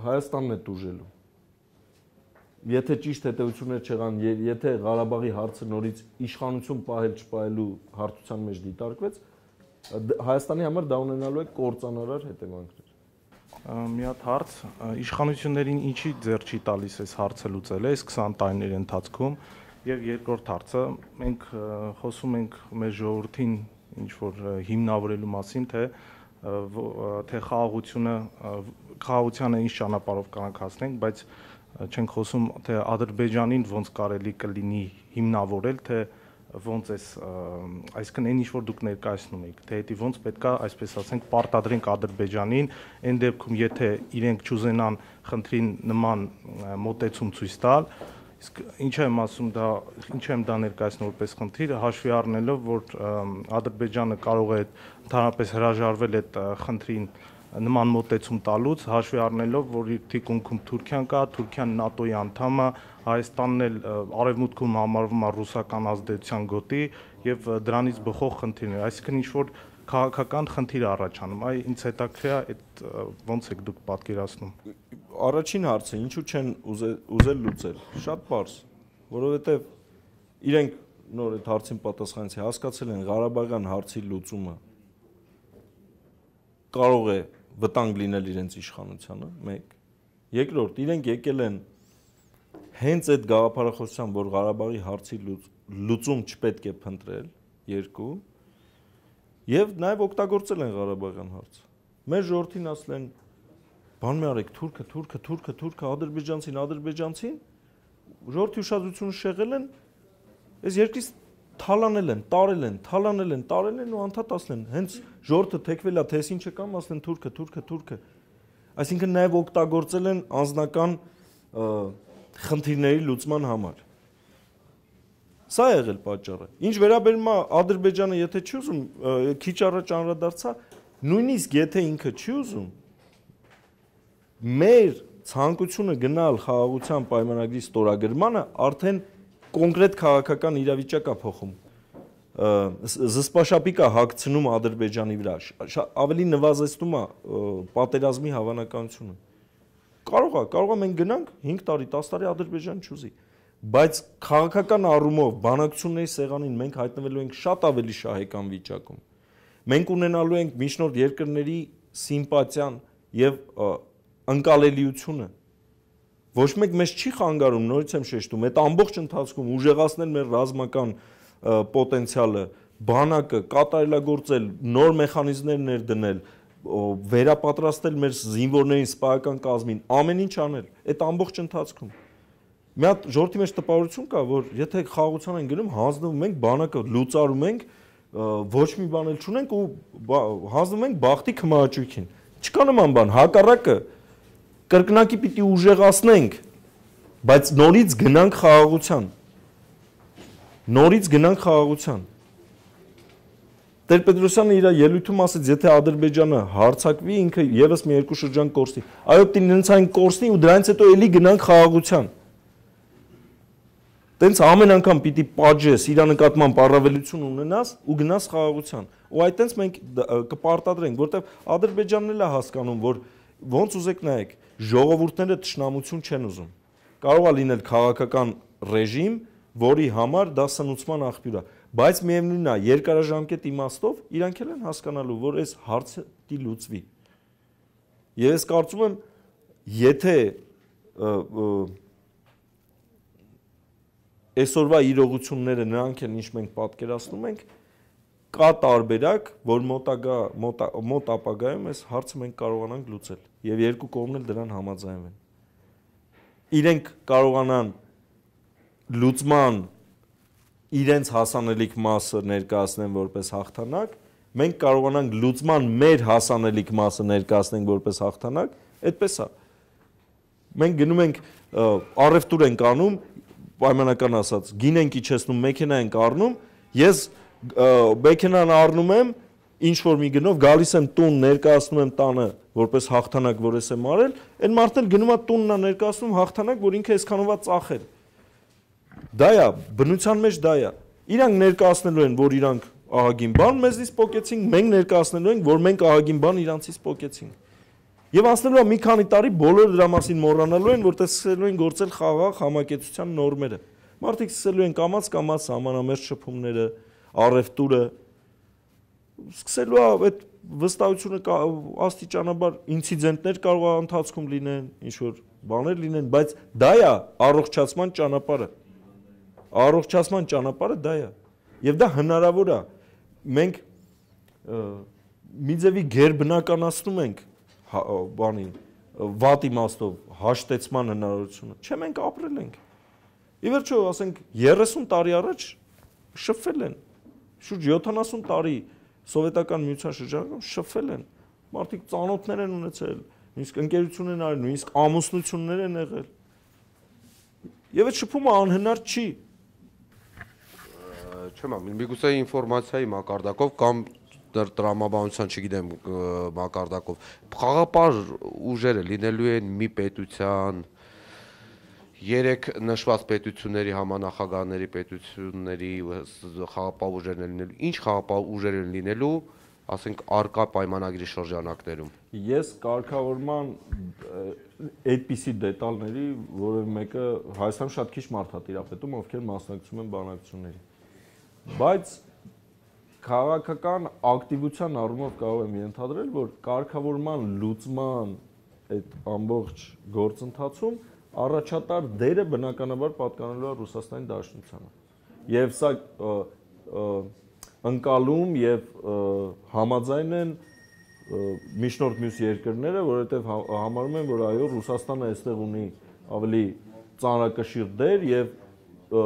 Հայաստանն է դուժելու։ Եթե ճիշտ հետևություններ չեղան, եթե Ղարաբաղի հարցը նորից իշխանություն պահել չպահելու հարցության մեջ դիտարկվեց, Հայաստանի համար դա ունենալու է կորցանարար հետևանքներ մի հատ հարց իշխանություններին ինչի ձեր չի տալիս այս հարցը լուծել այս 20 տարիների ընթացքում եւ երկրորդ հարցը մենք խոսում ենք մեր ժողովրդին ինչ որ հիմնավորելու մասին, թե թե խաղաղությունը խաղաղությանը ինչ ճանապարհով կանխացնենք, բայց չենք խոսում թե Ադրբեջանին ոնց կարելի կլինի հիմնավորել, թե ոնց էս այսինքն այն ինչ որ դուք ներկայացնում եք, թե դա ոնց պետքա, այսպես ասենք, պարտադրենք Ադրբեջանին այն դեպքում, եթե իրենք չուզենան խնդրին նման մոտեցում ցույց տալ, ինչու եմ ասում դա, ինչու եմ դա ներկայացնում որպես խնդիր, հաշվի առնելով, որ Ադրբեջանը կարող է ընդհանրապես հրաժարվել այդ խնդրին նման մոտեցում տալուց, հաշվի առնելով, որ իր թիկունքում Թուրքիան կա, Թուրքիան ՆԱՏՕ-ի անդամ է, Հայաստանն էլ արևմուտքում համարվում է ռուսական ազդեցության գոտի եւ դրանից բխող խնդիրներ, այսինքն ինչ որ քաղաքական խնդիր առաջանում։ Այ ինձ հետաքրքիր է այդ ոնց եք դուք պատկերացնում։ Առաջին հարցը ինչու չեն ուզել լուծել։ Շատ པարս, որովհետև իրենք նոր այդ հարցին պատասխանեցի հասկացել են Ղարաբաղյան հարցի լուծումը կարող է վտանգ լինել իրենց իշխանությանը, 1 Երկրորդ, իրենք եկել են հենց այդ գաղափարախոսության, որ Ղարաբաղի հարցի լուծում չպետք է փնտրել, 2 եւ նաեւ օգտագործել են Ղարաբաղյան հարցը։ Մեր ժողովրդին ասել են բան մի արեք թուրքը, թուրքը, թուրքը, թուրքը, ադրբեջանցին, ադրբեջանցին ժողովրդի ուշադրությունը շեղել են այս երկրից թալանել են, տարել են, թալանել են, տարել են ու անդադ ասել են հենց ժողովրդը թեքվելա, թե ինչ կամ ասել են թուրքը, թուրքը, թուրքը։ Այսինքն նաեւ օգտագործել են անznական խնդիրների լուծման համար Սա է եղել պատճառը։ Ինչ վերաբերում է Ադրբեջանը, եթե չի ուզում, քիչ առաջ անդրադարձա, նույնիսկ եթե ինքը չի ուզում, մեր ցանկությունը գնալ խաղաղության պայմանագրի ստորագրմանը արդեն կոնկրետ քաղաքական իրավիճակ է փոխում զսպաշապիկը հակցնում Ադրբեջանի վրա, ավելի նվազեցնում է պատերազմի հավանականությունը։ Կարող է, կարող է մենք գնանք 5 տարի, 10 տարի Ադրբեջան չուզի բայց քաղաքական առումով բանակցությունների սեղանին մենք հայտնվելու ենք շատ ավելի շահեկան վիճակում։ Մենք ունենալու ենք միջնորդ երկրների սիմպաթիան եւ անկալելիությունը։ Ոչ մեկ մեզ չի խանգարում, նորից եմ շեշտում, այդ ամբողջ ընթացքում ուժեղացնել մեր ռազմական պոտենցիալը, բանակը կատարելագործել, նոր մեխանիզմներ ներդնել, վերապատրաստել մեր զինվորներին, սպայական կազմին, ամեն ինչ անել այդ ամբողջ ընթացքում մի հատ ժողովրդի մեջ տպավորություն կա, որ եթե խաղացան են գնում, հանձնվում ենք բանակը լուծարում ենք, ոչ մի բան էլ չունենք ու հանձնվում ենք բախտի քմաճուկին։ Չկա նման բան, հակառակը կրկնակի պիտի ուժեղացնենք, բայց նորից գնանք խաղացան։ Նորից գնանք խաղացան։ Տեր-Պետրոսյանը իր ելույթում ասաց, եթե Ադրբեջանը հարցակվի, ինքը եւս մի երկու շրջան կորսի։ Այո, պիտի նրանց այն կորսնի ու դրանից հետո էլի գնանք խաղաղության տենց ամեն անգամ պիտի պատժես, իր նկատմամբ առավելություն ունենաս ու գնաս խաղաղության։ Ու այ տենց մենք կպարտադրենք, որտեվ Ադրբեջանն էլ է հասկանում, որ ոնց ուզեք նայեք, ժողովուրդները ճշնամություն չեն ուզում։ Կարող է լինել քաղաքական ռեժիմ, որի համար դա սնուցման աղբյուր է, բայց միևնույնն է, երկարաժամկետ իմաստով իրանք էլ են հասկանալու, որ այս հարցը պիտի լուծվի։ Եվ ես կարծում եմ, եթե և, և, և, և, և, և, և, և, այսօրվա իրողությունները նրանք են ինչ մենք պատկերացնում ենք կա տարբերակ, որ մոտագա մոտ, մոտ ապագայում այս հարցը մենք կարողանանք լուծել եւ երկու կողմն էլ դրան համաձայնվեն։ Իրենք կարողանան լուծման իրենց հասանելիք մասը ներկայացնեն որպես հաղթանակ, մենք կարողանանք լուծման մեր հասանելիք մասը ներկայացնենք որպես հաղթանակ, այդպես է։ Մենք գնում ենք առևտուր ենք անում պայմանական ասած, գին են իջեցնում, մեքենա ենք առնում, ես մեքենան առնում եմ, ինչ որ մի գնով գալիս եմ տուն, ներկայացնում եմ տանը, որպես հաղթանակ, որ ես եմ արել, այն մարդն էլ գնում է տունն է ներկայացնում հաղթանակ, որ ինքը այսքանովա ծախել։ Դա է, բնության մեջ դա է։ Իրանք ներկայացնելու են, որ իրանք ահագին բան մեզնից փոկեցին, մենք ներկայացնելու ենք, որ մենք ահագին բան իրանցից փոկեցինք։ Եվ անցնելու է մի քանի տարի բոլորը դրա մասին մոռանալու են, որտեղ սկսելու են գործել խաղաղ համակեցության նորմերը։ Մարդիկ սկսելու են կամած կամած համանամերջ շփումները, առևտուրը սկսելու է այդ վստահությունը աստիճանաբար ինցիդենտներ կարող է ընթացքում լինեն, ինչ որ բաներ լինեն, բայց դա է առողջացման ճանապարհը։ Առողջացման ճանապարհը դա է։ Եվ դա հնարավոր է։ Մենք մի ձևի ģերբնականացնում ենք Հա, բանին վատ իմաստով հաշտեցման հնարավորությունը։ Չէ, մենք ապրել ենք։ Ի վերջո, ասենք 30 տարի առաջ շփվել են շուրջ 70 տարի սովետական միության շրջանում շփվել են։ Մարդիկ ծանոթներ են ունեցել, նույնիսկ ընկերություն են արել, նույնիսկ ամուսնություններ են եղել։ Եվ այդ շփումը անհնար չի։ Չեմ ամ, միգուցե ինֆորմացիայի մակարդակով կամ տրամաբանության, չգիտեմ, մակարդակով խաղապար ուժերը լինելու են մի պետության երեք նշված պետությունների համանախագահների պետությունների խաղապահ ուժերն են լինելու։ Ինչ խաղապահ ուժեր են լինելու, ասենք արկա պայմանագրի շրջանակներում։ Ես կարգավորման այդպիսի դետալների որևէ մեկը Հայաստանում շատ քիչ մարդ է տիրապետում, ովքեր մասնակցում են բանակցությունների։ Բայց քաղաքական ակտիվության առումով կարող եմ ենթադրել, որ կարգավորման լուծման այդ ամբողջ գործընթացում առաջատար դերը բնականաբար պատկանելու է Ռուսաստանի Դաշնությանը։ Եվ սա ընկալում եւ համաձայն են միջնորդ մյուս երկրները, որովհետեւ հա, համարում են, որ այո, Ռուսաստանը այստեղ ունի ավելի ծանրակշիռ դեր եւ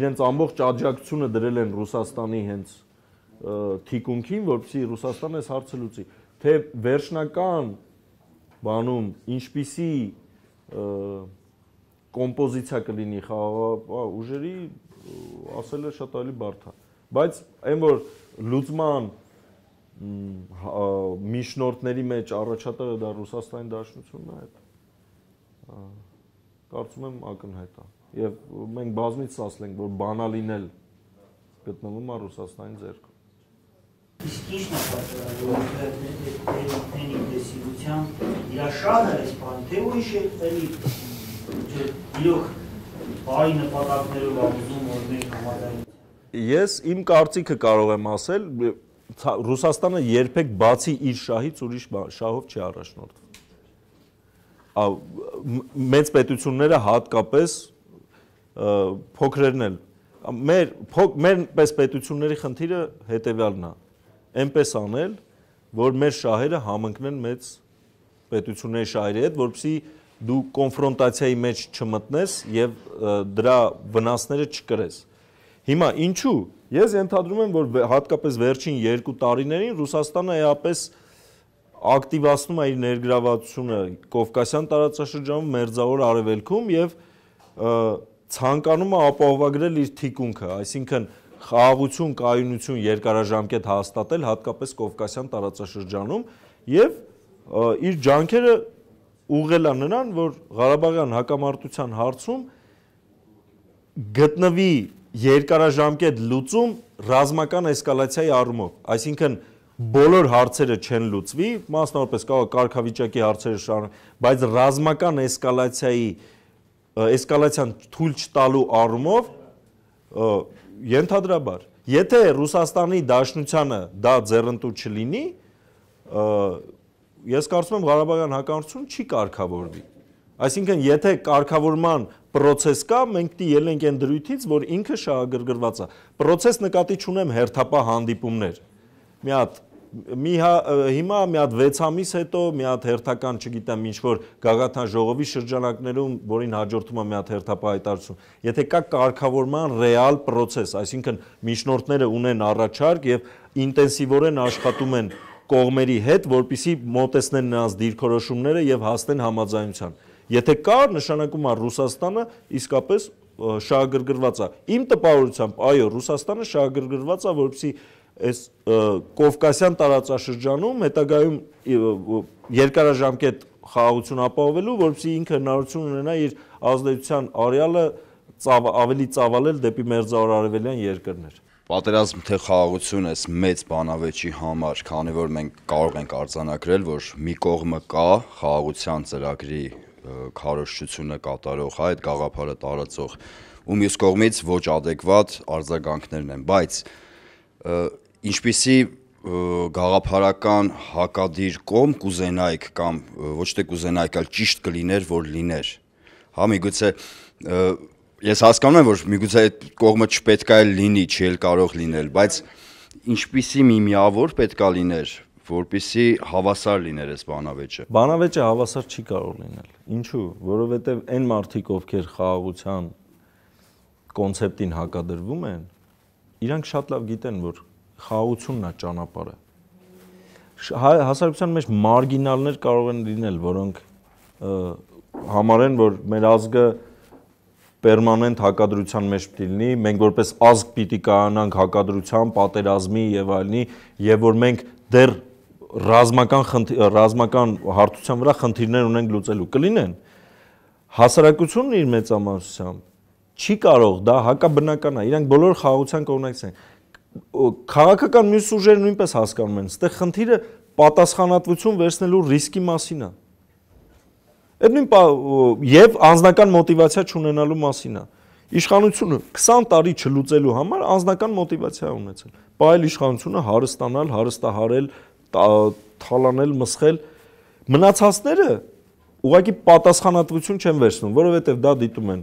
իրենց ամբողջ աջակցությունը դրել են Ռուսաստանի հենց թիկունքին, որպեսզի Ռուսաստանը այս հարցը լուծի, թե վերջնական բանում ինչպիսի կոմպոզիցիա կլինի խաղաղ ուժերի ասելը շատ ավելի բարդ է բայց այն որ լուծման հա, միշնորտների մեջ առաջատարը դա Ռուսաստանի Դաշնությունն է այդ կարծում եմ ակնհայտ է եւ մենք բազմից ասել ենք որ բանալին էլ գտնվում է Ռուսաստանի ձեռքում Իսկ ի՞նչն է պատճառը, որ դերին ինտենսիվության իրաշանը իսպան թե ուրիշ է էլի իրոք բարի նպատակներով ամուզում որ մենք համաձայն Ես իմ կարծիքը կարող եմ ասել Ռուսաստանը երբեք բացի իր շահից ուրիշ շահով չի առաջնորդվում։ Մեծ պետությունները հատկապես փոքրերն են։ Մեր մեր պես պետությունների խնդիրը հետևյալն է այնպես անել, որ մեր շահերը համընկնեն մեծ պետությունների շահերի հետ, որպեսզի դու կոնֆրոնտացիայի մեջ չմտնես եւ դրա վնասները չկրես։ Հիմա ինչու ես ենթադրում եմ, որ հատկապես վերջին 2 տարիներին Ռուսաստանը էապես ակտիվացնում է իր ներգրավվածությունը Կովկասյան տարածաշրջանում, Մերձավոր Արևելքում եւ ցանկանում է ապահովագրել իր թիկունքը, այսինքն խաղաղություն, կայունություն երկարաժամկետ հաստատել հատկապես Կովկասյան տարածաշրջանում եւ իր ջանքերը ուղղել է նրան, որ Ղարաբաղյան հակամարտության հարցում գտնվի երկարաժամկետ լուծում ռազմական էսկալացիայի առումով, այսինքն բոլոր հարցերը չեն լուծվի, մասնավորապես կարող կարգավիճակի հարցերը շարունակ, բայց ռազմական էսկալացիայի էսկալացիան թույլ չտալու առումով Ենթադրաբար։ Եթե Ռուսաստանի Դաշնությանը դա ձեռնտու չլինի, ես կարծում եմ Ղարաբաղյան հակամարտություն չի կարգավորվի։ Այսինքն, եթե կարգավորման process կա, մենք դիել ենք այն դրույթից, որ ինքը շահագրգռված է։ Process նկատի չունեմ հերթապահ հանդիպումներ։ Մի հատ մի հա, հիմա մի հատ 6 ամիս հետո մի հատ հերթական, չգիտեմ, ինչ որ գագաթան ժողովի շրջանակներում, որին հաջորդում է մի հատ հերթապահայտարություն։ Եթե կա կարգավորման ռեալ process, այսինքն միջնորդները ունեն առաջարկ եւ ինտենսիվորեն աշխատում են կողմերի հետ, որպիսի մոտեցնեն նրանց դիրքորոշումները եւ հասնեն համաձայնության։ Եթե կա, նշանակում է Ռուսաստանը իսկապես շահագրգռված է։ Իմ տպավորությամբ, այո, Ռուսաստանը շահագրգռված է, որպեսի այս Կովկասյան տարածաշրջանում հետագայում երկարաժամկետ խաղաղություն ապահովելու, որովհետեւ ինքը հնարություն ունենա իր ազդեցության արեալը ծավ, ավելի ծավալել դեպի մերձարևելյան երկրներ։ Պատերազմ թե խաղաղություն էս մեծ բանավեճի համար, քանի որ մենք կարող ենք արձանագրել, որ մի կողմը կա խաղաղության ծրագրի քարոշչությունը կատարող, այդ գաղափարը տարածող ու մյուս կողմից ոչ adekvat արձագանքներն են, բայց ինչպիսի գաղափարական հակադիր կոմ կուզենայք կամ ոչ թե կուզենայք, այլ ճիշտ կլիներ, որ լիներ։ Հա միգուցե ես հասկանում եմ, որ միգուցե այդ կողմը չպետք է լինի, չի էլ կարող լինել, բայց ինչպիսի մի միավոր պետքա լիներ, որպիսի հավասար լիներ այս բանավեճը։ Բանավեճը հավասար չի կարող լինել։ Ինչու՞, որովհետև այն մարդիկ, ովքեր խաղաղության կոնցեպտին հակադրվում են, իրանք շատ լավ գիտեն, որ խաղաղությունն է ճանապարհը։ հա, Հասարակության մեջ մարգինալներ կարող են լինել, որոնք համարեն, որ մեր ազգը պերմանենտ հակադրության մեջ պիտի լինի, մենք որպես ազգ պիտի կայանանք հակադրության, պատերազմի եւ այլնի, եւ որ մենք դեռ ռազմական խնդի, ռազմական հարթության վրա խնդիրներ ունենք լուծելու։ Կլինեն հասարակությունն իր մեծամասնությամբ չի կարող, դա հակաբնական է։ Իրանք բոլոր խաղացան կողմնակից են քաղաքական մյուս ուժերը նույնպես հասկանում են, ստեղ խնդիրը պատասխանատվություն վերցնելու ռիսկի մասին է։ Այդ նույն եւ անձնական մոտիվացիա չունենալու մասին է։ Իշխանությունը 20 տարի չլուծելու համար անձնական մոտիվացիա ունեցել։ Բա այլ իշխանությունը հարստանալ, հարստահարել, թալանել, մսխել մնացածները ուղղակի պատասխանատվություն չեն վերցնում, որովհետև դա դիտում են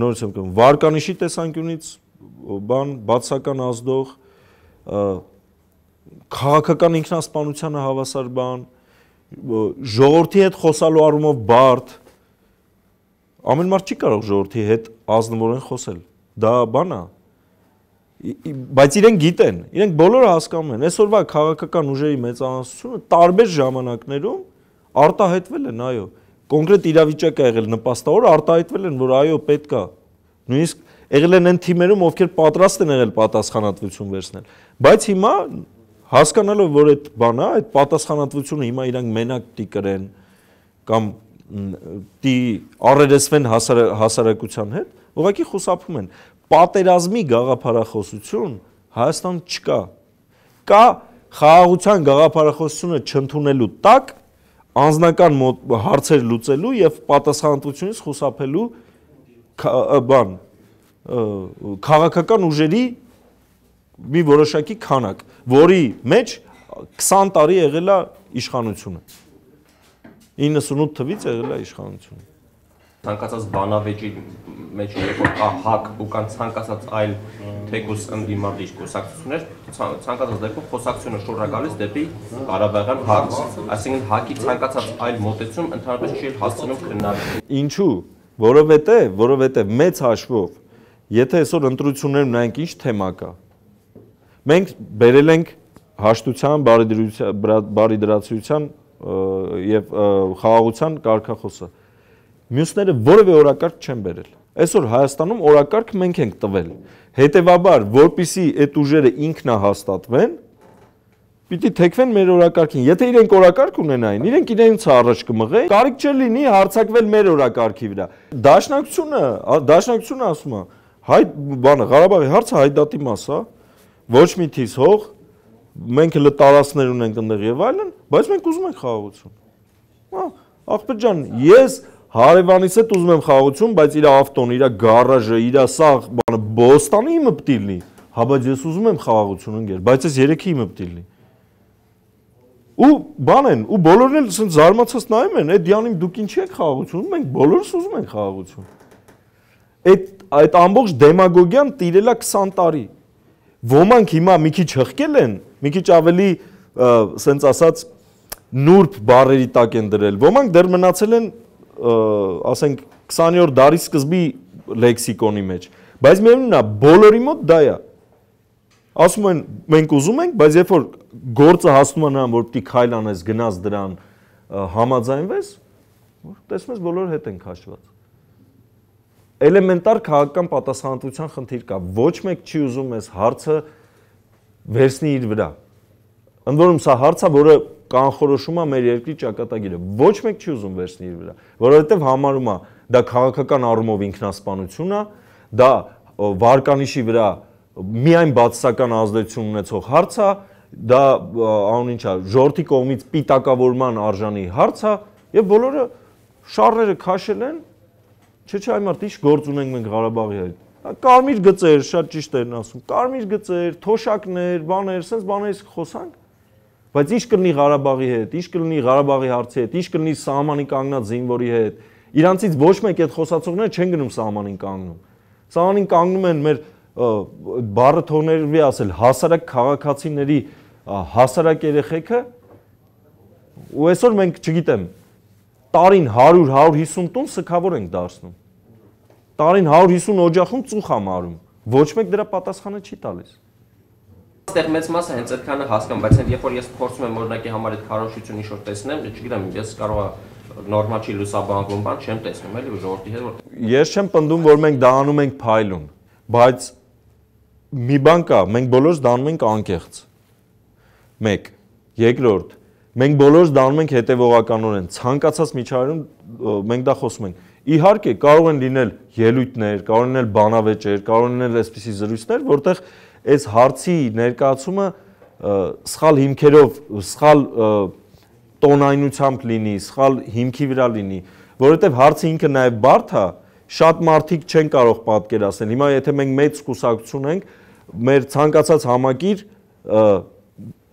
նորից եմ կգում վարկանիշի տեսանկյունից բան բացական ազդող քաղաքական ինքնասպանությանը հավասար բան ժողովրդի հետ խոսալու առումով բարդ ամեն մարդ չի կարող ժողովրդի հետ ազնվորեն խոսել դա բան է բայց իրենք գիտեն իրենք բոլորը հասկանում են այսօրվա քաղաքական ուժերի մեծամասնությունը տարբեր ժամանակներում արտահայտվել են այո կոնկրետ իրավիճակ է եղել նպաստավոր արտահայտվել են որ այո պետքա նույնիսկ եղել են այն թիմերում, ովքեր պատրաստ են եղել պատասխանատվություն վերցնել։ Բայց հիմա հասկանալով, որ այդ բանը, այդ պատասխանատվությունը հիմա իրանք մենակ տի կրեն կամ տի առերեսվեն հասարակության հետ, ուղղակի խուսափում են։ Պատերազմի գաղափարախոսություն Հայաստանում չկա։ Կա խաղաղության գաղափարախոսությունը չընդունելու տակ անձնական հարցեր լուծելու եւ պատասխանատվությունից խուսափելու բան քաղաքական ուժերի մի որոշակի քանակ, որի մեջ 20 տարի եղել է իշխանությունը։ 98 թվից եղել է իշխանությունը։ Ցանկացած բանավեճի մեջ երբ որ կա հակ ու կան ցանկացած այլ թեկուս ընդդիմադիր կուսակցություններ, ցանկացած դեպքում խոսակցությունը շուրա գալիս դեպի Ղարաբաղյան հարց, այսինքն հակի ցանկացած այլ մոտեցում ընդհանրապես չի հասցնում քննարկել։ Ինչու՞, որովհետև որովհետև մեծ հաշվով Եթե այսօր ընտրություններում նայենք ինչ թեմա կա։ Մենք բերել ենք հաշտության, բարիդրացիության եւ խաղաղության կարգախոսը։ Մյուսները որևէ օրակարգ չեն բերել։ Այսօր Հայաստանում օրակարգ մենք ենք տվել։ Հետևաբար, որpիսի այդ ուժերը ինքնահաստատվեն, պիտի թեքվեն մեր օրակարգին։ Եթե իրենք օրակարգ ունենային, իրենք իրենց առաջ կմղեն, կարիք չլինի հարցակվել մեր օրակարգի վրա։ Դաշնակցությունը, դաշնակցությունը ասում է, հայ բանը Ղարաբաղի հարցը հայդատի մաս է, ոչ մի թիզ հող, մենք հələ տարածներ ունենք այնտեղ եւ այլն, բայց մենք ուզում ենք խաղաղություն։ Հա, աղբեր ջան, ես հարևանիս հետ ուզում եմ խաղաղություն, բայց իր ավտոն, իր գարաժը, իր սա բանը Բոստանի իմը պիտի լինի։ Հա, բայց ես ուզում եմ խաղաղություն ընկեր, բայց ես երեքի իմը պիտի լինի։ Ու բան են, ու բոլորն էլ ցենց զարմացած նայում են, «Է դիանիմ դուք ինչի եք խաղաղություն»։ Մենք բոլորս ուզում ենք խաղաղություն։ Այդ այդ ամբողջ դեմագոգիան տիրել է 20 տարի։ Ոմանք հիմա մի քիչ հղկել են, մի քիչ ավելի սենց ասած նուրբ բարերի տակ են դրել։ Ոմանք դեռ մնացել են, ասենք 20-յոր դարի սկզբի լեքսիկոնի մեջ։ Բայց միևնույնն է, բոլորի մոտ դա է։ Ասում են մենք ուզում ենք, բայց երբ որ գործը հասնում է նրան, որ պիտի քայլ անես, գնաս դրան, համաձայնվես, տեսնես բոլորը հետ են քաշված էլեմենտար քաղաքական պատասխանատվության խնդիր կա։ Ոչ մեկ չի ուզում այս հարցը վերցնի իր վրա։ Ընդ որում սա հարցա, որը կանխորոշում է մեր երկրի ճակատագիրը։ Ոչ մեկ չի ուզում վերցնի իր վրա, որովհետև համարում է դա քաղաքական առումով ինքնասպանություն է, դա վարկանիշի վրա միայն բացասական ազդեցություն ունեցող հարց է, դա անուն ինչա, ժողովրդի կողմից պիտակավորման արժանի հարց է եւ բոլորը շարները քաշել են Չէ, չէ, այ մարդ, ինչ գործ ունենք մենք Ղարաբաղի հետ։ Կարմիր գծեր, շատ ճիշտ են ասում։ Կարմիր գծեր, թոշակներ, բաներ, sense բաներից խոսանք։ Բայց ինչ կլինի Ղարաբաղի հետ, ինչ կլինի Ղարաբաղի հարցի հետ, ինչ կլինի սահմանի կանգնած զինվորի հետ։ Իրանցից ոչ մեկ այդ խոսացողները չեն գնում սահմանին կանգնում։ Սահմանին կանգնում են մեր բառը թողներվի ասել հասարակ քաղաքացիների հասարակ երեխեքը ու այսօր մենք չգիտեմ տարին 100-150 տոն սքավոր ենք դարձնում։ Տարին 150 օջախում ծուխ է մարում։ Ոչ մեկ դրա պատասխանը չի տալիս այստեղ մեծ մասը հենց այդքանը հասկան, բայց հենց երբ որ ես փորձում եմ օրինակի համար այդ քարոշությունը ինչ որ տեսնեմ, դե չգիտեմ, ես կարող է նորմալ չի լուսաբանվում, բան չեմ տեսնում, էլի ժողովրդի հետ որ Ես չեմ պնդում, որ մենք դա անում ենք փայլուն, բայց մի բան կա, մենք բոլորս դառնում ենք անկեղծ։ 1. Երկրորդ, Մենք բոլորս դառնում ենք հետևողականորեն, ցանկացած միջավայրում մենք դա խոսում ենք։ Իհարկե, կարող են լինել ելույթներ, կարող են լինել բանավեճեր, կարող են լինել այսպիսի զրույցներ, որտեղ այս հարցի ներկայացումը սխալ հիմքերով, սխալ տոնայնությամբ լինի, սխալ հիմքի վրա լինի, որովհետև հարցը ինքը նաև բարդ է, շատ մարդիկ չեն կարող պատկերացնել։ Հիմա եթե մենք մեծ զգուսակցություն ենք, մեր ցանկացած համակիր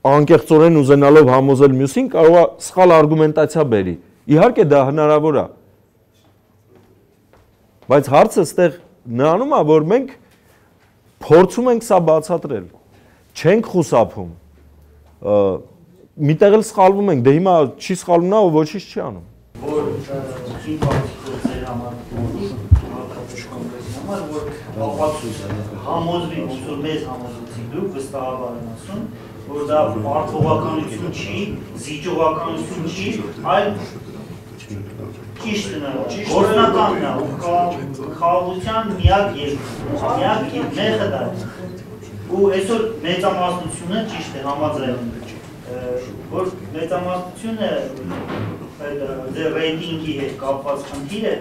անկեղծորեն ուզենալով համոզել մյուսին կարող է սխալ արգումենտացիա բերի։ Իհարկե դա հնարավոր է։ Բայց հարցը ստեղ նրանում է, որ մենք փորձում ենք սա բացատրել։ Չենք խուսափում։ Միտեղ էլ սխալվում ենք, դե հիմա չի սխալվում նա ու ոչինչ չի անում։ Որ ի բացի ձեր համար համար որ ապացույց հա, համոզվի, ոնց որ մեզ համոզեցիք դուք վստահաբար ասում, որ դա բարթողականություն չի, զիջողականություն չի, այլ ճիշտն է, օրինականն է, խաղաղության միակ երկու, միակ մեղը դա։ Ու այսօր մեծամասնությունը ճիշտ է համաձայն, որ մեծամասնությունը այդ ձեր ռեյտինգի հետ կապված խնդիրը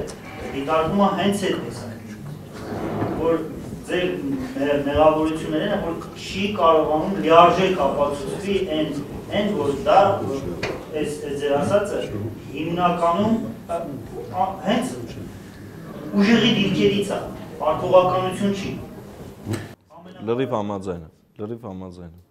դիտարկումը հենց է տեսակ, որ ձեր մեղավորություններն են, որ չի կարողանում լիարժեք ապացուցվի այն այն որ դա այս ձեր ասածը հիմնականում հենց ուժերի դիրքերից է, արկողականություն չի։ Լրիվ համաձայն է, լրիվ համաձայն է։